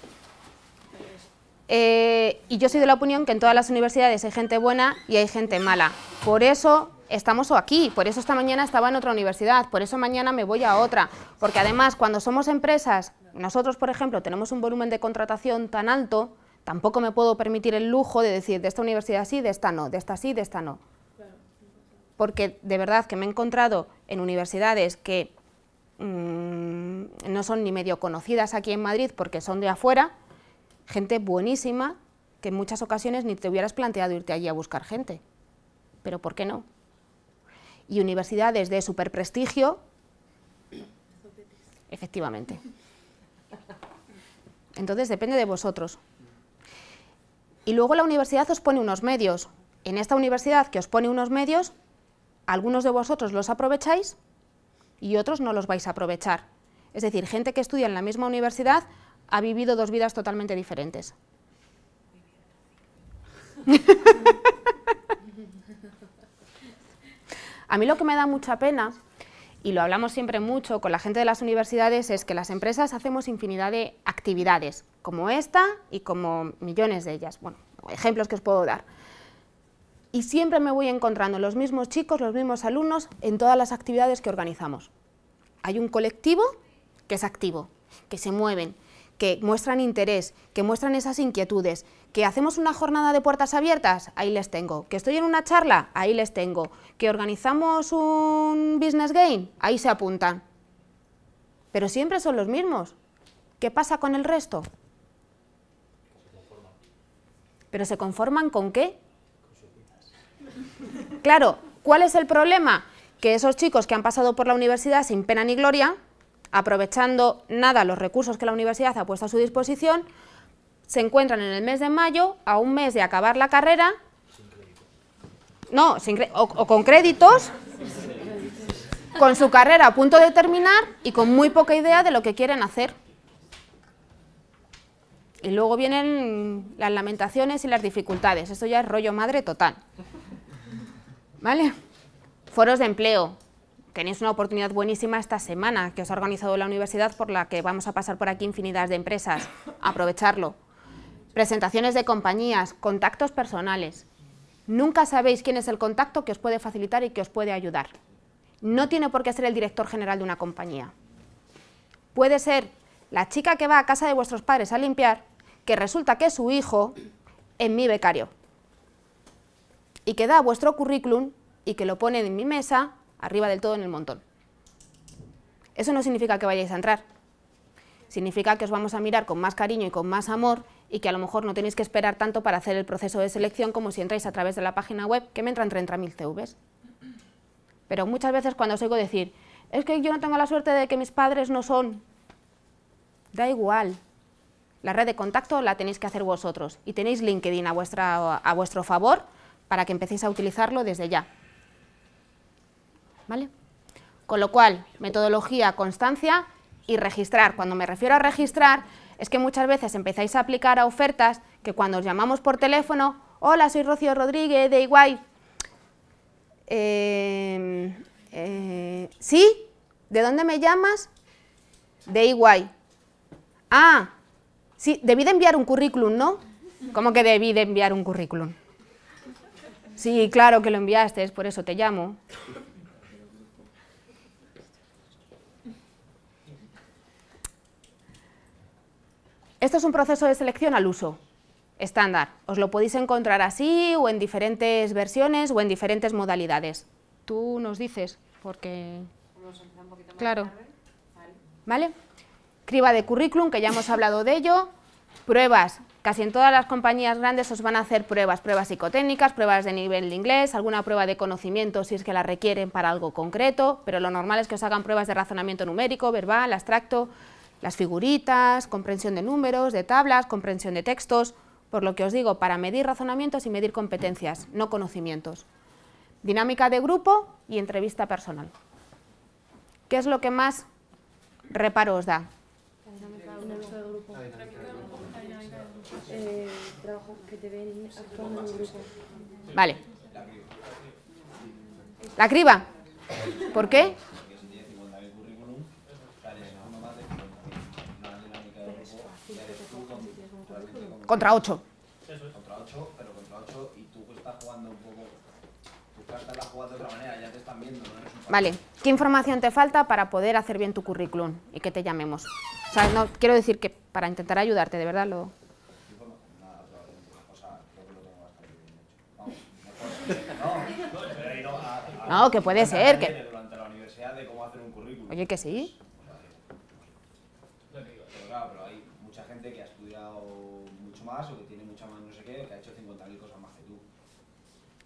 Eh, y yo soy de la opinión que en todas las universidades hay gente buena y hay gente mala. Por eso estamos aquí, por eso esta mañana estaba en otra universidad, por eso mañana me voy a otra, porque además cuando somos empresas, nosotros por ejemplo tenemos un volumen de contratación tan alto, tampoco me puedo permitir el lujo de decir de esta universidad sí, de esta no, de esta sí, de esta no. Porque de verdad que me he encontrado en universidades que mm, no son ni medio conocidas aquí en Madrid porque son de afuera, gente buenísima que en muchas ocasiones ni te hubieras planteado irte allí a buscar gente. Pero ¿por qué no? y universidades de superprestigio. Efectivamente. Entonces depende de vosotros. Y luego la universidad os pone unos medios. En esta universidad que os pone unos medios, algunos de vosotros los aprovecháis y otros no los vais a aprovechar. Es decir, gente que estudia en la misma universidad ha vivido dos vidas totalmente diferentes. A mí lo que me da mucha pena, y lo hablamos siempre mucho con la gente de las universidades, es que las empresas hacemos infinidad de actividades, como esta y como millones de ellas. Bueno, ejemplos que os puedo dar. Y siempre me voy encontrando los mismos chicos, los mismos alumnos, en todas las actividades que organizamos. Hay un colectivo que es activo, que se mueven, que muestran interés, que muestran esas inquietudes, que hacemos una jornada de puertas abiertas, ahí les tengo, que estoy en una charla, ahí les tengo, que organizamos un business game, ahí se apuntan. Pero siempre son los mismos. ¿Qué pasa con el resto? ¿Pero se conforman con qué? Claro, ¿cuál es el problema? Que esos chicos que han pasado por la universidad sin pena ni gloria, aprovechando nada los recursos que la universidad ha puesto a su disposición, se encuentran en el mes de mayo, a un mes de acabar la carrera, no, o, con créditos, con su carrera a punto de terminar y con muy poca idea de lo que quieren hacer. Y luego vienen las lamentaciones y las dificultades. eso ya es rollo madre total. ¿Vale? Foros de empleo. Tenéis una oportunidad buenísima esta semana que os ha organizado la universidad por la que vamos a pasar por aquí infinidad de empresas. Aprovecharlo presentaciones de compañías, contactos personales. Nunca sabéis quién es el contacto que os puede facilitar y que os puede ayudar. No tiene por qué ser el director general de una compañía. Puede ser la chica que va a casa de vuestros padres a limpiar, que resulta que es su hijo en mi becario. Y que da vuestro currículum y que lo pone en mi mesa, arriba del todo en el montón. Eso no significa que vayáis a entrar, significa que os vamos a mirar con más cariño y con más amor y que a lo mejor no tenéis que esperar tanto para hacer el proceso de selección como si entráis a través de la página web, que me entran 30.000 CVs. Pero muchas veces cuando os oigo decir, es que yo no tengo la suerte de que mis padres no son, da igual. La red de contacto la tenéis que hacer vosotros y tenéis LinkedIn a, a vuestro favor para que empecéis a utilizarlo desde ya. ¿Vale? Con lo cual, metodología, constancia y registrar. Cuando me refiero a registrar, es que muchas veces empezáis a aplicar a ofertas que cuando os llamamos por teléfono, hola, soy Rocío Rodríguez de Iguay. Em, eh, ¿Sí? ¿De dónde me llamas? De Iguay. Ah, sí, debí de enviar un currículum, ¿no? ¿Cómo que debí de enviar un currículum? Sí, claro que lo enviaste, es por eso te llamo. Esto es un proceso de selección al uso, estándar. Os lo podéis encontrar así o en diferentes versiones o en diferentes modalidades. Tú nos dices, porque... claro. Vale. ¿Vale? Criba de currículum, que ya hemos hablado de ello. Pruebas. Casi en todas las compañías grandes os van a hacer pruebas, pruebas psicotécnicas, pruebas de nivel de inglés, alguna prueba de conocimiento si es que la requieren para algo concreto, pero lo normal es que os hagan pruebas de razonamiento numérico, verbal, abstracto, las figuritas, comprensión de números, de tablas, comprensión de textos, por lo que os digo, para medir razonamientos y medir competencias, no conocimientos. Dinámica de grupo y entrevista personal. ¿Qué es lo que más reparo os da? Vale. La criba. ¿Por qué? contra 8. Eso es. Contra 8, pero contra 8 y tú estás jugando un poco... tus cartas la juegas de otra manera, ya te están viendo. ¿no? Vale, ¿qué información te falta para poder hacer bien tu currículum y que te llamemos? O sea, no, quiero decir que para intentar ayudarte, de verdad lo... No, que puede ser. Que... Durante la universidad de cómo hacer un currículum. Oye, que sí. o que tiene mucha más no sé qué, que ha hecho 50.000 cosas más que tú.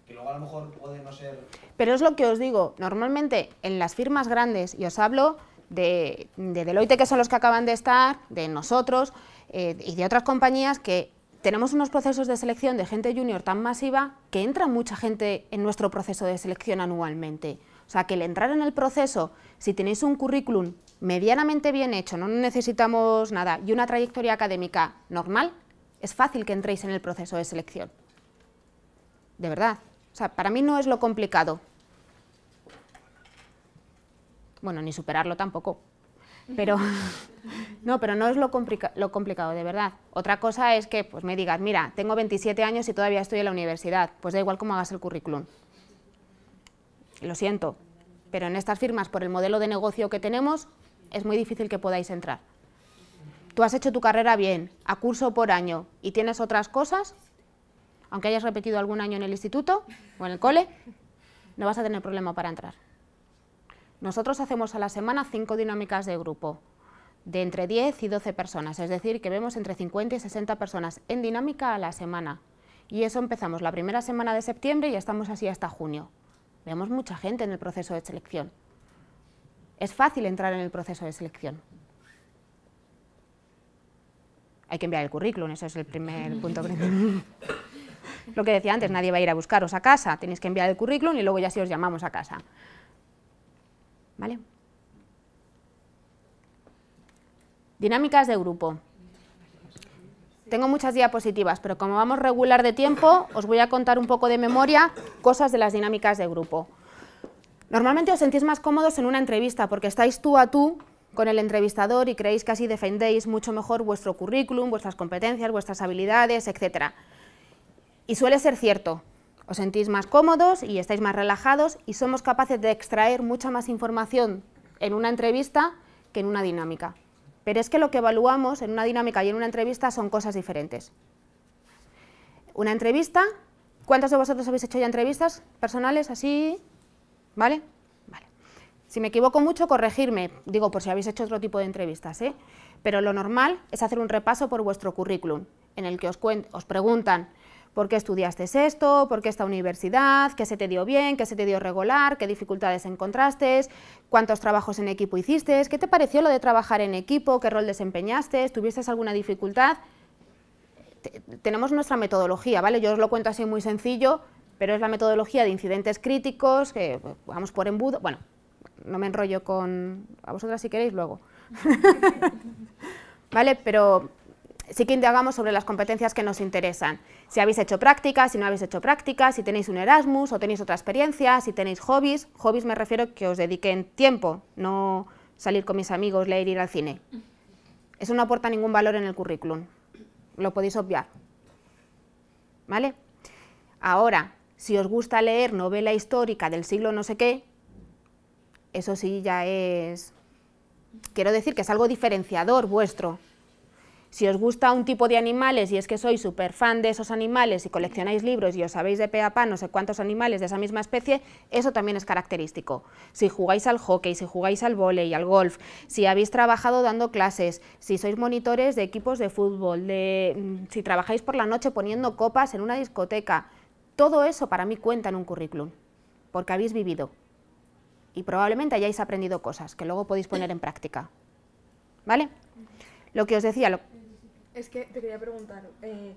Que luego a lo mejor puede no ser... Pero es lo que os digo, normalmente en las firmas grandes, y os hablo de, Deloitte, que son los que acaban de estar, de nosotros, eh, y de otras compañías que tenemos unos procesos de selección de gente junior tan masiva que entra mucha gente en nuestro proceso de selección anualmente. O sea, que el entrar en el proceso, si tenéis un currículum medianamente bien hecho, no necesitamos nada, y una trayectoria académica normal, es fácil que entréis en el proceso de selección. De verdad. O sea, para mí no es lo complicado. Bueno, ni superarlo tampoco. Pero no, pero no es lo, complicado, lo complicado, de verdad. Otra cosa es que pues me digas, mira, tengo 27 años y todavía estoy en la universidad. Pues da igual cómo hagas el currículum. Lo siento, pero en estas firmas, por el modelo de negocio que tenemos, es muy difícil que podáis entrar tú has hecho tu carrera bien, a curso por año, y tienes otras cosas, aunque hayas repetido algún año en el instituto o en el cole, no vas a tener problema para entrar. Nosotros hacemos a la semana cinco dinámicas de grupo, de entre 10 y 12 personas, es decir, que vemos entre 50 y 60 personas en dinámica a la semana. Y eso empezamos la primera semana de septiembre y estamos así hasta junio. Vemos mucha gente en el proceso de selección. Es fácil entrar en el proceso de selección hay que enviar el currículum, ese es el primer punto Lo que decía antes, nadie va a ir a buscaros a casa, tenéis que enviar el currículum y luego ya si os llamamos a casa. ¿Vale? Dinámicas de grupo. Tengo muchas diapositivas, pero como vamos regular de tiempo, os voy a contar un poco de memoria cosas de las dinámicas de grupo. Normalmente os sentís más cómodos en una entrevista porque estáis tú a tú con el entrevistador y creéis que así defendéis mucho mejor vuestro currículum, vuestras competencias, vuestras habilidades, etcétera. Y suele ser cierto, os sentís más cómodos y estáis más relajados y somos capaces de extraer mucha más información en una entrevista que en una dinámica. Pero es que lo que evaluamos en una dinámica y en una entrevista son cosas diferentes. Una entrevista, ¿cuántos de vosotros habéis hecho ya entrevistas personales así? ¿Vale? Si me equivoco mucho, corregirme, digo por si habéis hecho otro tipo de entrevistas, ¿eh? pero lo normal es hacer un repaso por vuestro currículum, en el que os, os preguntan por qué estudiaste esto, por qué esta universidad, qué se te dio bien, qué se te dio regular, qué dificultades encontraste, cuántos trabajos en equipo hiciste, qué te pareció lo de trabajar en equipo, qué rol desempeñaste, tuviste alguna dificultad. tenemos nuestra metodología, ¿vale? Yo os lo cuento así muy sencillo, pero es la metodología de incidentes críticos, que vamos por embudo, bueno, no me enrollo con... A vosotras si queréis luego. ¿Vale? Pero sí que indagamos sobre las competencias que nos interesan. Si habéis hecho prácticas, si no habéis hecho prácticas, si tenéis un Erasmus o tenéis otra experiencia, si tenéis hobbies. Hobbies me refiero a que os dediquen tiempo, no salir con mis amigos, leer, ir al cine. Eso no aporta ningún valor en el currículum. Lo podéis obviar. ¿Vale? Ahora, si os gusta leer novela histórica del siglo no sé qué, eso sí ya es... Quiero decir que es algo diferenciador vuestro. Si os gusta un tipo de animales y es que sois súper fan de esos animales y coleccionáis libros y os sabéis de pe a pa no sé cuántos animales de esa misma especie, eso también es característico. Si jugáis al hockey, si jugáis al y al golf, si habéis trabajado dando clases, si sois monitores de equipos de fútbol, mm, si trabajáis por la noche poniendo copas en una discoteca, todo eso para mí cuenta en un currículum, porque habéis vivido y probablemente hayáis aprendido cosas que luego podéis poner en práctica. ¿Vale? Lo que os decía... Es que te quería preguntar, eh,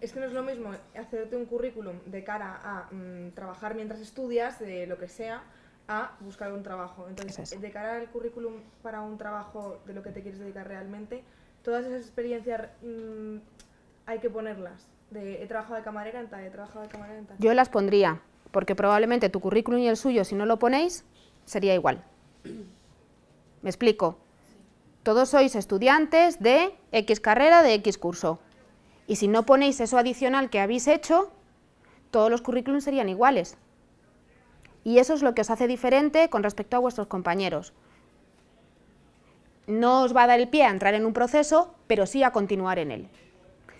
es que no es lo mismo hacerte un currículum de cara a mm, trabajar mientras estudias, de lo que sea, a buscar un trabajo. Entonces, es de cara al currículum para un trabajo de lo que te quieres dedicar realmente, todas esas experiencias mm, hay que ponerlas. De, he trabajado de camarera en tal, he trabajado de camarera en tal. Yo las pondría, porque probablemente tu currículum y el suyo, si no lo ponéis, sería igual. ¿Me explico? Todos sois estudiantes de X carrera, de X curso. Y si no ponéis eso adicional que habéis hecho, todos los currículums serían iguales. Y eso es lo que os hace diferente con respecto a vuestros compañeros. No os va a dar el pie a entrar en un proceso, pero sí a continuar en él.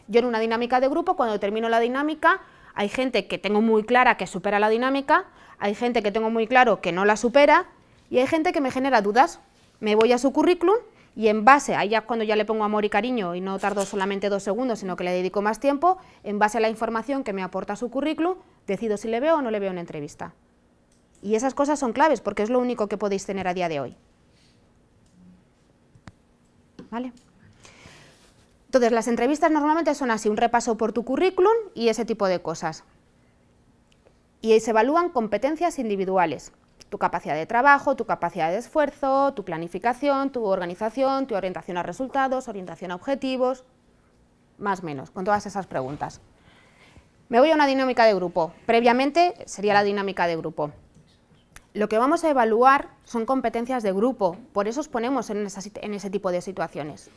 Yo en una dinámica de grupo, cuando termino la dinámica, hay gente que tengo muy clara que supera la dinámica, hay gente que tengo muy claro que no la supera y hay gente que me genera dudas. Me voy a su currículum y en base, ahí ya cuando ya le pongo amor y cariño y no tardo solamente dos segundos, sino que le dedico más tiempo, en base a la información que me aporta su currículum, decido si le veo o no le veo en entrevista. Y esas cosas son claves porque es lo único que podéis tener a día de hoy. ¿Vale? Entonces, las entrevistas normalmente son así, un repaso por tu currículum y ese tipo de cosas. Y se evalúan competencias individuales, tu capacidad de trabajo, tu capacidad de esfuerzo, tu planificación, tu organización, tu orientación a resultados, orientación a objetivos, más o menos, con todas esas preguntas. Me voy a una dinámica de grupo. Previamente sería la dinámica de grupo. Lo que vamos a evaluar son competencias de grupo, por eso os ponemos en ese tipo de situaciones.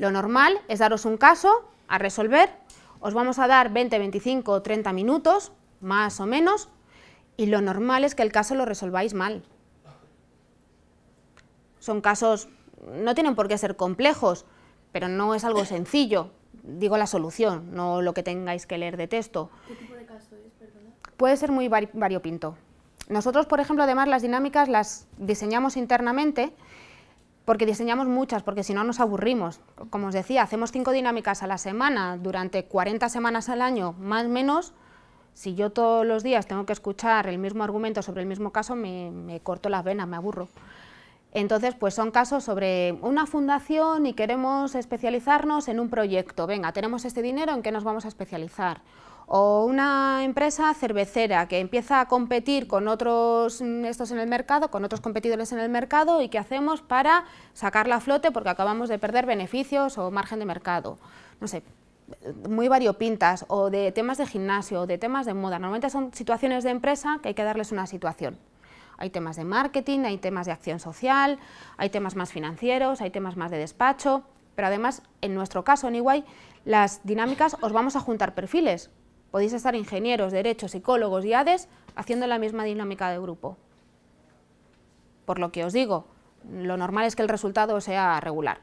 Lo normal es daros un caso a resolver, os vamos a dar 20, 25 o 30 minutos, más o menos, y lo normal es que el caso lo resolváis mal. Son casos, no tienen por qué ser complejos, pero no es algo sencillo. Digo la solución, no lo que tengáis que leer de texto. ¿Qué tipo de caso es, perdona? Puede ser muy variopinto. Nosotros, por ejemplo, además las dinámicas las diseñamos internamente porque diseñamos muchas, porque si no nos aburrimos. Como os decía, hacemos cinco dinámicas a la semana, durante 40 semanas al año, más o menos. Si yo todos los días tengo que escuchar el mismo argumento sobre el mismo caso, me, me corto las venas, me aburro. Entonces, pues son casos sobre una fundación y queremos especializarnos en un proyecto. Venga, tenemos este dinero, ¿en qué nos vamos a especializar? o una empresa cervecera que empieza a competir con otros mm, estos en el mercado, con otros competidores en el mercado y qué hacemos para sacarla a flote porque acabamos de perder beneficios o margen de mercado. No sé, muy variopintas o de temas de gimnasio o de temas de moda. Normalmente son situaciones de empresa que hay que darles una situación. Hay temas de marketing, hay temas de acción social, hay temas más financieros, hay temas más de despacho, pero además en nuestro caso en Iguay las dinámicas os vamos a juntar perfiles, Podéis estar ingenieros, derechos, psicólogos y ADES haciendo la misma dinámica de grupo. Por lo que os digo, lo normal es que el resultado sea regular,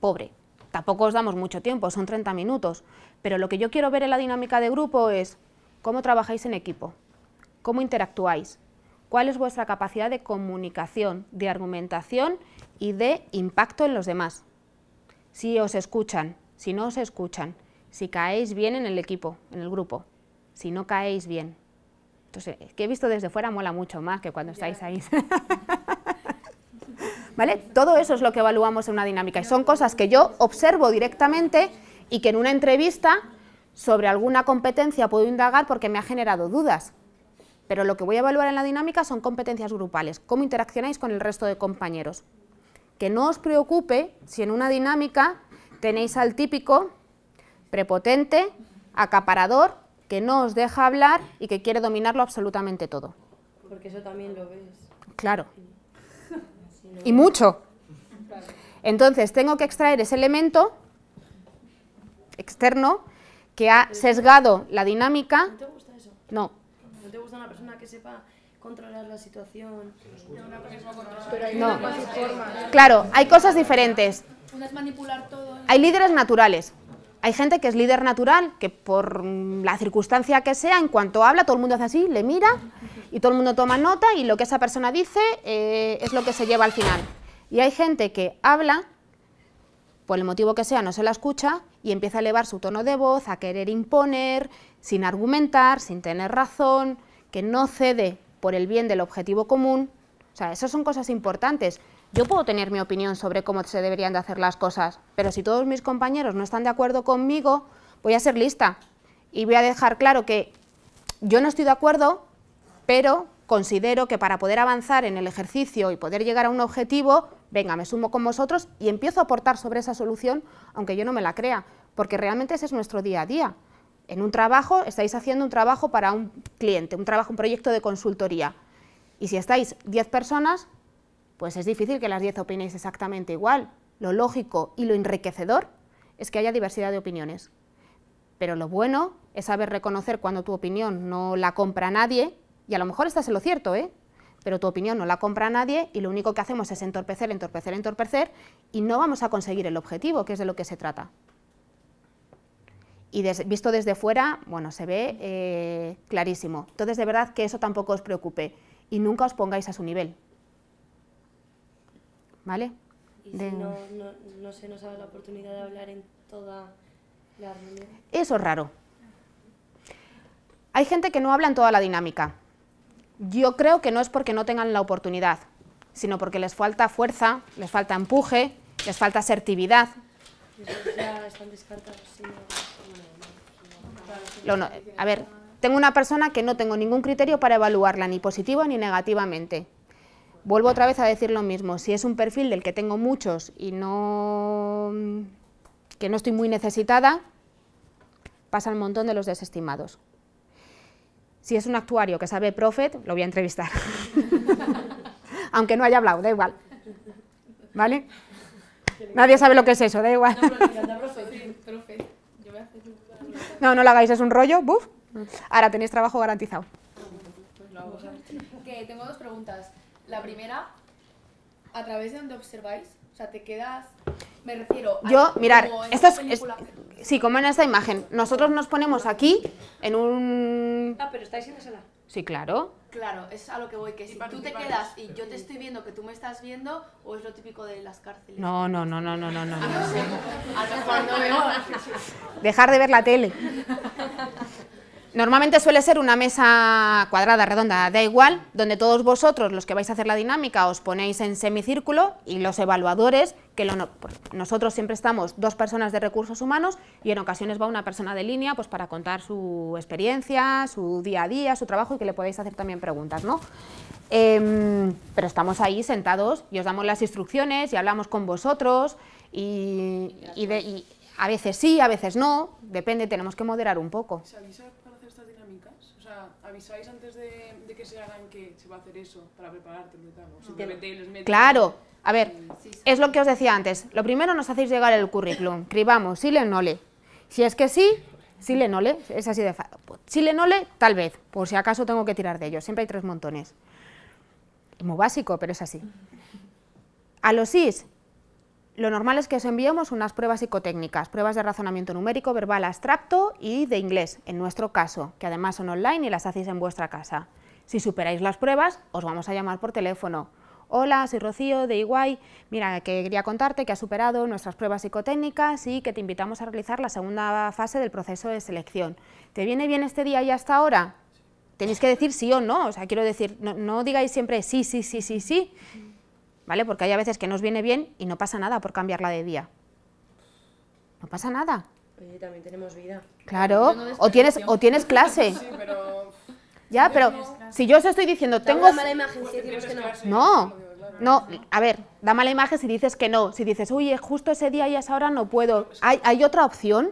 pobre. Tampoco os damos mucho tiempo, son 30 minutos, pero lo que yo quiero ver en la dinámica de grupo es cómo trabajáis en equipo, cómo interactuáis, cuál es vuestra capacidad de comunicación, de argumentación y de impacto en los demás. Si os escuchan, si no os escuchan, si caéis bien en el equipo, en el grupo, si no caéis bien. Entonces, que he visto desde fuera mola mucho más que cuando estáis ahí. ¿Vale? Todo eso es lo que evaluamos en una dinámica y son cosas que yo observo directamente y que en una entrevista sobre alguna competencia puedo indagar porque me ha generado dudas. Pero lo que voy a evaluar en la dinámica son competencias grupales, cómo interaccionáis con el resto de compañeros. Que no os preocupe si en una dinámica tenéis al típico prepotente, acaparador, que no os deja hablar y que quiere dominarlo absolutamente todo. Porque eso también lo ves. Claro. Y mucho. Entonces, tengo que extraer ese elemento externo que ha sesgado la dinámica. ¿No te gusta eso? No. ¿No te gusta una persona que sepa controlar la situación? no. Claro, hay cosas diferentes. Hay líderes naturales hay gente que es líder natural, que por la circunstancia que sea, en cuanto habla, todo el mundo hace así, le mira y todo el mundo toma nota y lo que esa persona dice eh, es lo que se lleva al final. Y hay gente que habla, por el motivo que sea, no se la escucha y empieza a elevar su tono de voz, a querer imponer, sin argumentar, sin tener razón, que no cede por el bien del objetivo común. O sea, esas son cosas importantes. Yo puedo tener mi opinión sobre cómo se deberían de hacer las cosas, pero si todos mis compañeros no están de acuerdo conmigo, voy a ser lista y voy a dejar claro que yo no estoy de acuerdo, pero considero que para poder avanzar en el ejercicio y poder llegar a un objetivo, venga, me sumo con vosotros y empiezo a aportar sobre esa solución, aunque yo no me la crea, porque realmente ese es nuestro día a día. En un trabajo, estáis haciendo un trabajo para un cliente, un trabajo, un proyecto de consultoría. Y si estáis 10 personas, pues es difícil que las 10 opinéis exactamente igual. Lo lógico y lo enriquecedor es que haya diversidad de opiniones. Pero lo bueno es saber reconocer cuando tu opinión no la compra nadie, y a lo mejor estás en lo cierto, ¿eh? pero tu opinión no la compra nadie y lo único que hacemos es entorpecer, entorpecer, entorpecer y no vamos a conseguir el objetivo, que es de lo que se trata. Y visto desde fuera, bueno, se ve eh, clarísimo. Entonces, de verdad que eso tampoco os preocupe y nunca os pongáis a su nivel. ¿vale? no, se nos da la oportunidad de hablar en toda la reunión. Eso es raro. Hay gente que no habla en toda la dinámica. Yo creo que no es porque no tengan la oportunidad, sino porque les falta fuerza, les falta empuje, les falta asertividad. Ya están descartados, a ver, tengo una persona que no tengo ningún criterio para evaluarla, ni positiva ni negativamente. Vuelvo otra vez a decir lo mismo, si es un perfil del que tengo muchos y no que no estoy muy necesitada, pasa el montón de los desestimados. Si es un actuario que sabe Profit, lo voy a entrevistar. Aunque no haya hablado, da igual. ¿Vale? Nadie sabe lo que es eso, da igual. No, no lo hagáis, es un rollo, buf. Ahora tenéis trabajo garantizado. Ah, pues tengo dos preguntas. La primera, a través de donde observáis, o sea, te quedas, me refiero... A Yo, mirar, esto es, Sí, como en esta imagen. Nosotros nos ponemos aquí, en un... Ah, pero estáis en esa Sí, claro. Claro, es a lo que voy, que si tú te quedas y yo te estoy viendo que tú me estás viendo, o es lo típico de las cárceles. No, no, no, no, no, no, no. Dejar de ver la tele. Normalmente suele ser una mesa cuadrada, redonda, da igual, donde todos vosotros, los que vais a hacer la dinámica, os ponéis en semicírculo y los evaluadores, que pues nosotros siempre estamos dos personas de recursos humanos y en ocasiones va una persona de línea pues para contar su experiencia, su día a día, su trabajo y que le podáis hacer también preguntas, ¿no? Em, pero estamos ahí sentados y os damos las instrucciones y hablamos con vosotros y, y a veces sí, a veces no, depende, tenemos que moderar un poco avisáis antes de, que se hagan que se va a hacer eso para prepararte Claro. A ver, es lo que os decía antes. Lo primero nos hacéis llegar el currículum. Cribamos, sí le no le, Si es que sí, si le no le, es así de fácil. Pues, sí le le, tal vez, por si acaso tengo que tirar de ellos. Siempre hay tres montones. Es muy básico, pero es así. A los is. Lo normal es que os enviemos unas pruebas psicotécnicas, pruebas de razonamiento numérico, verbal, abstracto y de inglés, en nuestro caso, que además son online y las hacéis en vuestra casa. Si superáis las pruebas, os vamos a llamar por teléfono. Hola, soy Rocío de Iguay. Mira, que quería contarte que has superado nuestras pruebas psicotécnicas y que te invitamos a realizar la segunda fase del proceso de selección. ¿Te viene bien este día y hasta ahora? Tenéis que decir sí o no. O sea, quiero decir, no, no digáis siempre sí, sí, sí, sí, sí ¿vale? Porque hay a veces que nos viene bien y no pasa nada por cambiarla de día. No pasa nada. Oye, también tenemos vida. Claro, o, tienes, o tienes clase. Sí, pero... Ya, pero si yo os estoy diciendo, tengo... Da mala imagen si dices pues que no. No, a ver, da mala imagen si dices que no. Si dices, uy, justo ese día y esa hora no puedo. Pues ¿Hay, hay otra opción?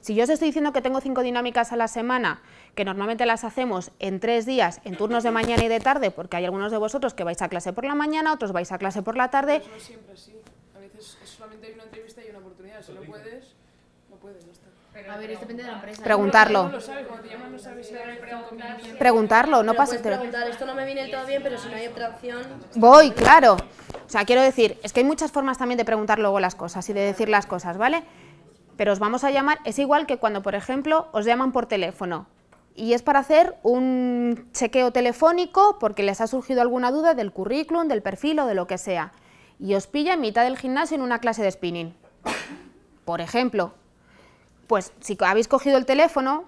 Si yo os estoy diciendo que tengo cinco dinámicas a la semana que normalmente las hacemos en tres días, en turnos de mañana y de tarde, porque hay algunos de vosotros que vais a clase por la mañana, otros vais a clase por la tarde. no siempre sí. A veces solamente hay una entrevista y una oportunidad. Si no puedes, no puedes, a ver, depende de la empresa. Preguntarlo. Preguntarlo, no pasa preguntar, esto no me viene todo bien, pero si no hay opción... Voy, claro. O sea, quiero decir, es que hay muchas formas también de preguntar luego las cosas y de decir las cosas, ¿vale? Pero os vamos a llamar, es igual que cuando, por ejemplo, os llaman por teléfono y es para hacer un chequeo telefónico porque les ha surgido alguna duda del currículum, del perfil o de lo que sea. Y os pilla en mitad del gimnasio en una clase de spinning. Por ejemplo, pues si habéis cogido el teléfono,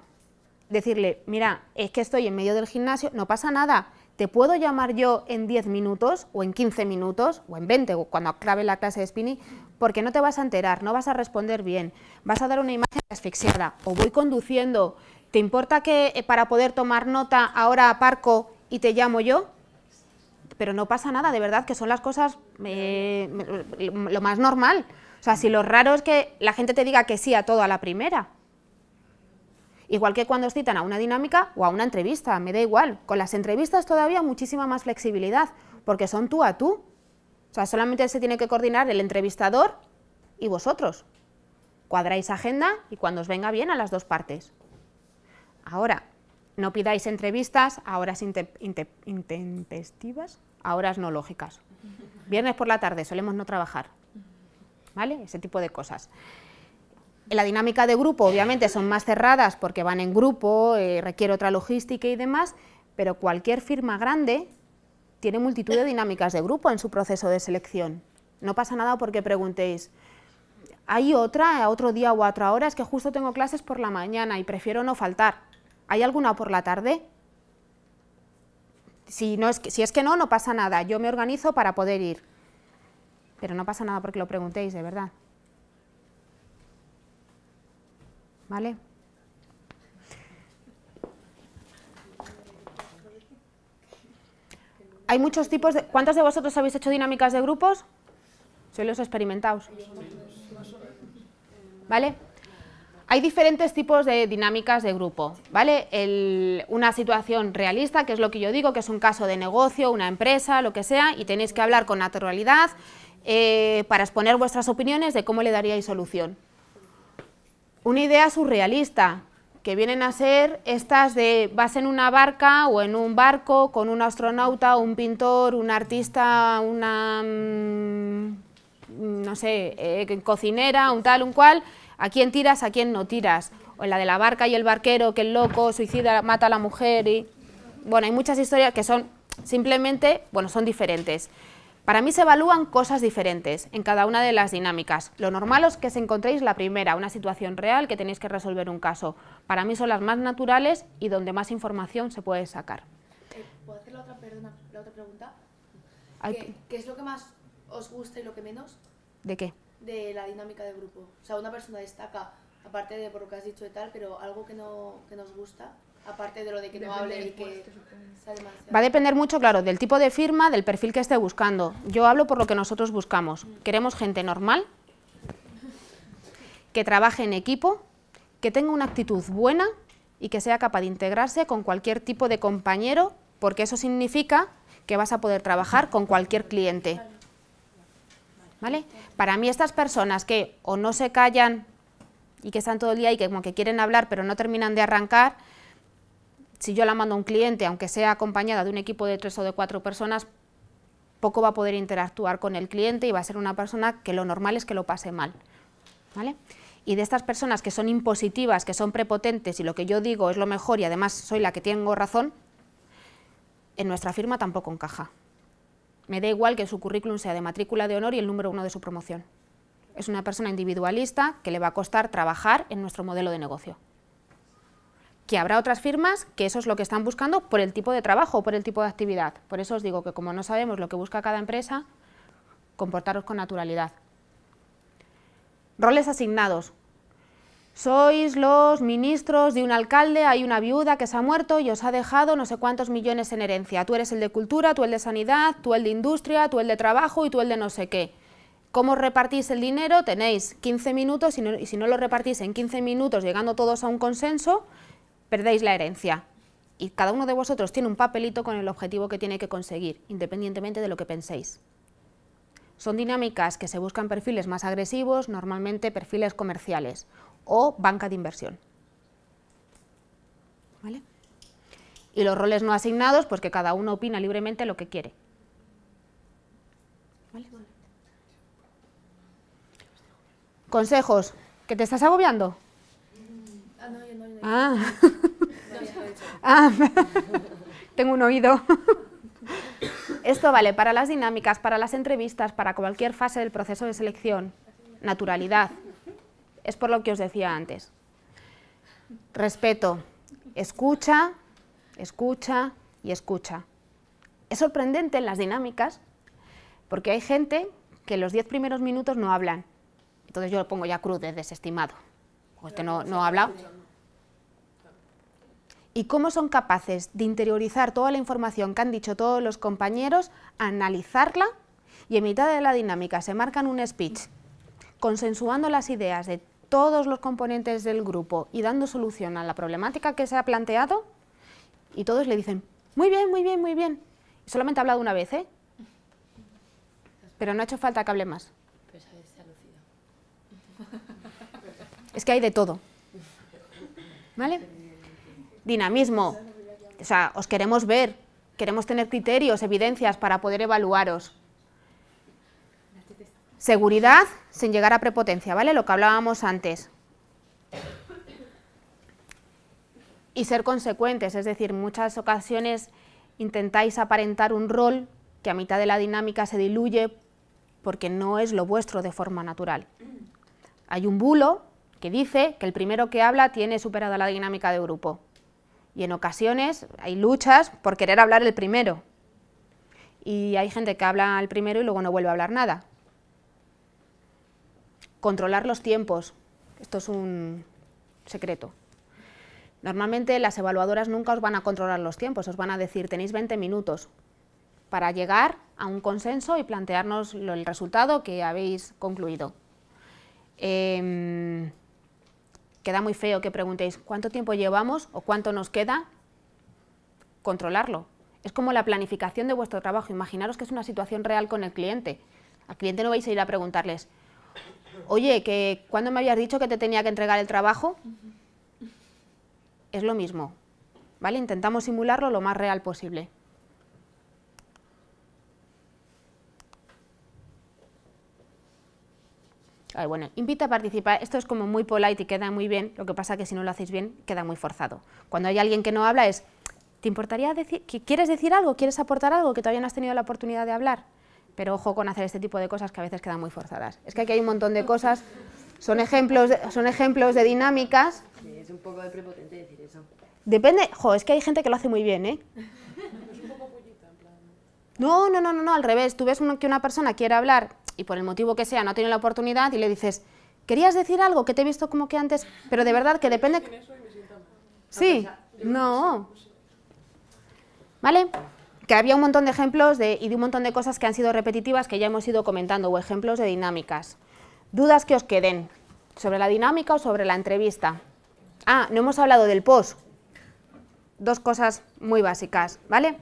decirle, mira, es que estoy en medio del gimnasio, no pasa nada, te puedo llamar yo en 10 minutos o en 15 minutos o en 20 cuando acabe la clase de spinning, porque no te vas a enterar, no vas a responder bien, vas a dar una imagen asfixiada o voy conduciendo, ¿te importa que eh, para poder tomar nota ahora aparco y te llamo yo? Pero no pasa nada, de verdad, que son las cosas eh, lo más normal. O sea, si lo raro es que la gente te diga que sí a todo a la primera. Igual que cuando os citan a una dinámica o a una entrevista, me da igual. Con las entrevistas todavía muchísima más flexibilidad, porque son tú a tú. O sea, solamente se tiene que coordinar el entrevistador y vosotros. Cuadráis agenda y cuando os venga bien a las dos partes. Ahora, no pidáis entrevistas a horas intempestivas, a horas no lógicas. Viernes por la tarde solemos no trabajar, ¿vale? Ese tipo de cosas. La dinámica de grupo, obviamente, son más cerradas porque van en grupo, eh, requiere otra logística y demás, pero cualquier firma grande tiene multitud de dinámicas de grupo en su proceso de selección. No pasa nada porque preguntéis, hay otra, a otro día o a otra hora, es que justo tengo clases por la mañana y prefiero no faltar ¿Hay alguna por la tarde? Si, no es que, si es que no, no pasa nada. Yo me organizo para poder ir. Pero no pasa nada porque lo preguntéis, de verdad. ¿Vale? Hay muchos tipos de... ¿Cuántos de vosotros habéis hecho dinámicas de grupos? Soy los experimentados. ¿Vale? Hay diferentes tipos de dinámicas de grupo, ¿vale? una situación realista, que es lo que yo digo, que es un caso de negocio, una empresa, lo que sea, y tenéis que hablar con naturalidad eh, para exponer vuestras opiniones de cómo le daríais solución. Una idea surrealista, que vienen a ser estas de vas en una barca o en un barco con un astronauta, un pintor, un artista, una, mm, no sé, eh, cocinera, un tal, un cual, a quién tiras, a quién no tiras. O en la de la barca y el barquero, que el loco suicida, mata a la mujer. Y... Bueno, hay muchas historias que son simplemente, bueno, son diferentes. Para mí se evalúan cosas diferentes en cada una de las dinámicas. Lo normal es que se encontréis la primera, una situación real que tenéis que resolver un caso. Para mí son las más naturales y donde más información se puede sacar. Eh, ¿Puedo hacer la otra, pregunta? ¿Qué, es lo que más os gusta y lo que menos? ¿De qué? de la dinámica del grupo. O sea, una persona destaca, aparte de por lo que has dicho y tal, pero algo que, no, que nos gusta, aparte de lo de que no hable y que Va a depender mucho, claro, del tipo de firma, del perfil que esté buscando. Yo hablo por lo que nosotros buscamos. Mm. Queremos gente normal, que trabaje en equipo, que tenga una actitud buena y que sea capaz de integrarse con cualquier tipo de compañero, porque eso significa que vas a poder trabajar con cualquier cliente. ¿vale? Para mí estas personas que o no se callan y que están todo el día y que como que quieren hablar pero no terminan de arrancar, si yo la mando a un cliente, aunque sea acompañada de un equipo de tres o de cuatro personas, poco va a poder interactuar con el cliente y va a ser una persona que lo normal es que lo pase mal, ¿vale? Y de estas personas que son impositivas, que son prepotentes y lo que yo digo es lo mejor y además soy la que tengo razón, en nuestra firma tampoco encaja me da igual que su currículum sea de matrícula de honor y el número uno de su promoción. Es una persona individualista que le va a costar trabajar en nuestro modelo de negocio. Que habrá otras firmas que eso es lo que están buscando por el tipo de trabajo, o por el tipo de actividad. Por eso os digo que como no sabemos lo que busca cada empresa, comportaros con naturalidad. Roles asignados sois los ministros de un alcalde, hay una viuda que se ha muerto y os ha dejado no sé cuántos millones en herencia. Tú eres el de cultura, tú el de sanidad, tú el de industria, tú el de trabajo y tú el de no sé qué. ¿Cómo repartís el dinero? Tenéis 15 minutos y, si no lo repartís en 15 minutos llegando todos a un consenso, perdéis la herencia. Y cada uno de vosotros tiene un papelito con el objetivo que tiene que conseguir, independientemente de lo que penséis. Son dinámicas que se buscan perfiles más agresivos, normalmente perfiles comerciales o banca de inversión. ¿Vale? Y los roles no asignados, pues que cada uno opina libremente lo que quiere. Consejos. ¿Que te estás agobiando? Tengo un oído. Esto vale para las dinámicas, para las entrevistas, para cualquier fase del proceso de selección. Naturalidad, es por lo que os decía antes. Respeto, escucha, escucha y escucha. Es sorprendente en las dinámicas porque hay gente que en los diez primeros minutos no hablan. Entonces yo lo pongo ya cruz de desestimado. Este no, no ha hablado. Y cómo son capaces de interiorizar toda la información que han dicho todos los compañeros, analizarla y en mitad de la dinámica se marcan un speech, consensuando las ideas de todos los componentes del grupo y dando solución a la problemática que se ha planteado y todos le dicen, muy bien, muy bien, muy bien. Y solamente ha hablado una vez, ¿eh? Pero no ha hecho falta que hable más. Es que hay de todo. ¿Vale? Dinamismo. O sea, os queremos ver, queremos tener criterios, evidencias para poder evaluaros. Seguridad sin llegar a prepotencia, ¿vale? Lo que hablábamos antes. Y ser consecuentes, es decir, muchas ocasiones intentáis aparentar un rol que a mitad de la dinámica se diluye porque no es lo vuestro de forma natural. Hay un bulo que dice que el primero que habla tiene superada la dinámica de grupo. Y en ocasiones hay luchas por querer hablar el primero. Y hay gente que habla el primero y luego no vuelve a hablar nada. Controlar los tiempos. Esto es un secreto. Normalmente las evaluadoras nunca os van a controlar los tiempos, os van a decir tenéis 20 minutos para llegar a un consenso y plantearnos el resultado que habéis concluido. Em, queda muy feo que preguntéis cuánto tiempo llevamos o cuánto nos queda controlarlo. Es como la planificación de vuestro trabajo. Imaginaros que es una situación real con el cliente. Al cliente no vais a ir a preguntarles, oye, que cuando me habías dicho que te tenía que entregar el trabajo, es lo mismo, ¿vale? Intentamos simularlo lo más real posible. Ay, bueno, invita a participar, esto es como muy polite y queda muy bien, lo que pasa que si no lo hacéis bien queda muy forzado. Cuando hay alguien que no habla es, ¿te importaría decir, quieres decir algo, quieres aportar algo que todavía no has tenido la oportunidad de hablar? pero ojo con hacer este tipo de cosas que a veces quedan muy forzadas. Es que aquí hay un montón de cosas, son ejemplos de, son ejemplos de dinámicas. es un poco prepotente decir eso. Depende, es que hay gente que lo hace muy bien, ¿eh? No, no, no, no, no, al revés. Tú ves que una persona quiere hablar y por el motivo que sea no tiene la oportunidad y le dices, ¿querías decir algo que te he visto como que antes? Pero de verdad que depende... Sí, no. Pues, ¿Vale? que había un montón de ejemplos y de un montón de cosas que han sido repetitivas que ya hemos ido comentando, o ejemplos de dinámicas. Dudas que os queden sobre la dinámica o sobre la entrevista. Ah, no hemos hablado del post. Dos cosas muy básicas, ¿vale?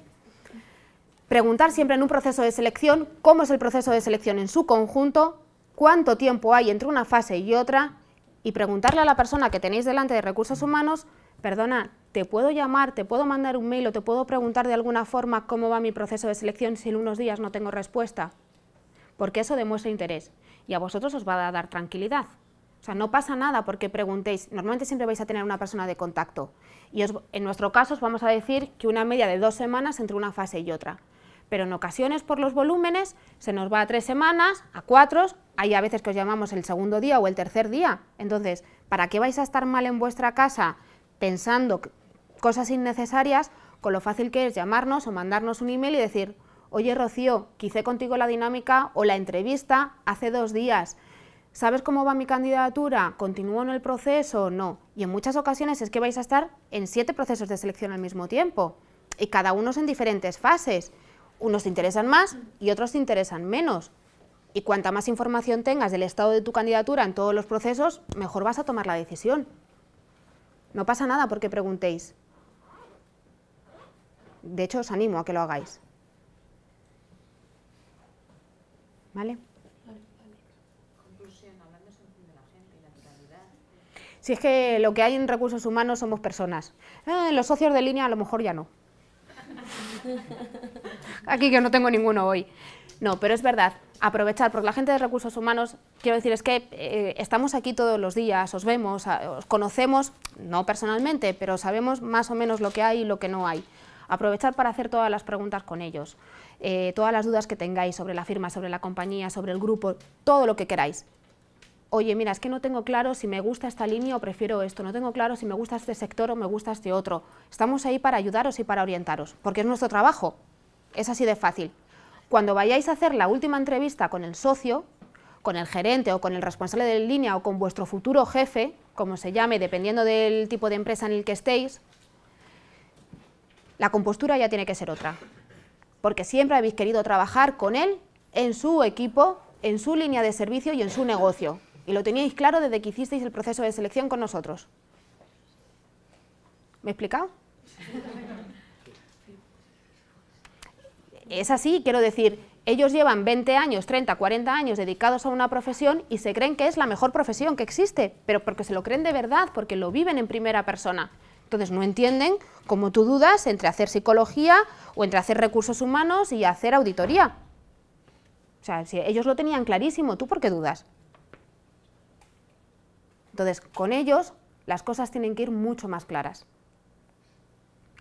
Preguntar siempre en un proceso de selección cómo es el proceso de selección en su conjunto, cuánto tiempo hay entre una fase y otra, y preguntarle a la persona que tenéis delante de recursos humanos, perdona, te puedo llamar, te puedo mandar un mail o te puedo preguntar de alguna forma cómo va mi proceso de selección si en unos días no tengo respuesta, porque eso demuestra interés y a vosotros os va a dar tranquilidad. O sea, no pasa nada porque preguntéis, normalmente siempre vais a tener una persona de contacto y en nuestro caso os vamos a decir que una media de dos semanas entre una fase y otra pero en ocasiones por los volúmenes se nos va a tres semanas, a cuatro, hay a veces que os llamamos el segundo día o el tercer día. Entonces, ¿para qué vais a estar mal en vuestra casa pensando cosas innecesarias con lo fácil que es llamarnos o mandarnos un email y decir, oye Rocío, quise contigo la dinámica o la entrevista hace dos días. ¿Sabes cómo va mi candidatura? ¿Continúo en el proceso o no? Y en muchas ocasiones es que vais a estar en siete procesos de selección al mismo tiempo y cada uno es en diferentes fases. Unos te interesan más y otros te interesan menos. Y cuanta más información tengas del estado de tu candidatura en todos los procesos, mejor vas a tomar la decisión. No pasa nada porque preguntéis, de hecho, os animo a que lo hagáis. ¿Vale? Si es que lo que hay en recursos humanos somos personas. Eh, los socios de línea a lo mejor ya no. Aquí que no tengo ninguno hoy. No, pero es verdad, aprovechar, porque la gente de recursos humanos, quiero decir, es que eh, estamos aquí todos los días, os vemos, os conocemos, no personalmente, pero sabemos más o menos lo que hay y lo que no hay aprovechar para hacer todas las preguntas con ellos, eh, todas las dudas que tengáis sobre la firma, sobre la compañía, sobre el grupo, todo lo que queráis. Oye, mira, es que no tengo claro si me gusta esta línea o prefiero esto, no tengo claro si me gusta este sector o me gusta este otro. Estamos ahí para ayudaros y para orientaros, porque es nuestro trabajo. Es así de fácil. Cuando vayáis a hacer la última entrevista con el socio, con el gerente o con el responsable de línea o con vuestro futuro jefe, como se llame, dependiendo del tipo de empresa en el que estéis, la compostura ya tiene que ser otra, porque siempre habéis querido trabajar con él en su equipo, en su línea de servicio y en su negocio, y lo teníais claro desde que hicisteis el proceso de selección con nosotros. ¿Me he explicado? Es así, quiero decir, ellos llevan 20 años, 30, 40 años dedicados a una profesión y se creen que es la mejor profesión que existe, pero porque se lo creen de verdad, porque lo viven en primera persona. Entonces no entienden cómo tú dudas entre hacer psicología o entre hacer recursos humanos y hacer auditoría. O sea, si ellos lo tenían clarísimo, ¿tú por qué dudas? Entonces, con ellos las cosas tienen que ir mucho más claras.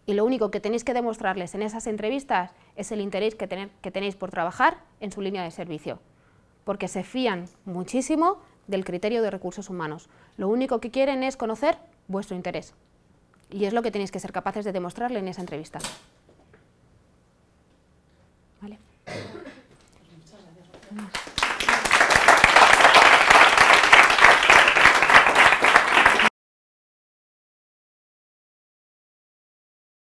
Y lo único que tenéis que demostrarles en esas entrevistas es el interés que, que tenéis por trabajar en su línea de servicio, porque se fían muchísimo del criterio de recursos humanos. Lo único que quieren es conocer vuestro interés. Y es lo que tenéis que ser capaces de demostrarle en esa entrevista. ¿Vale?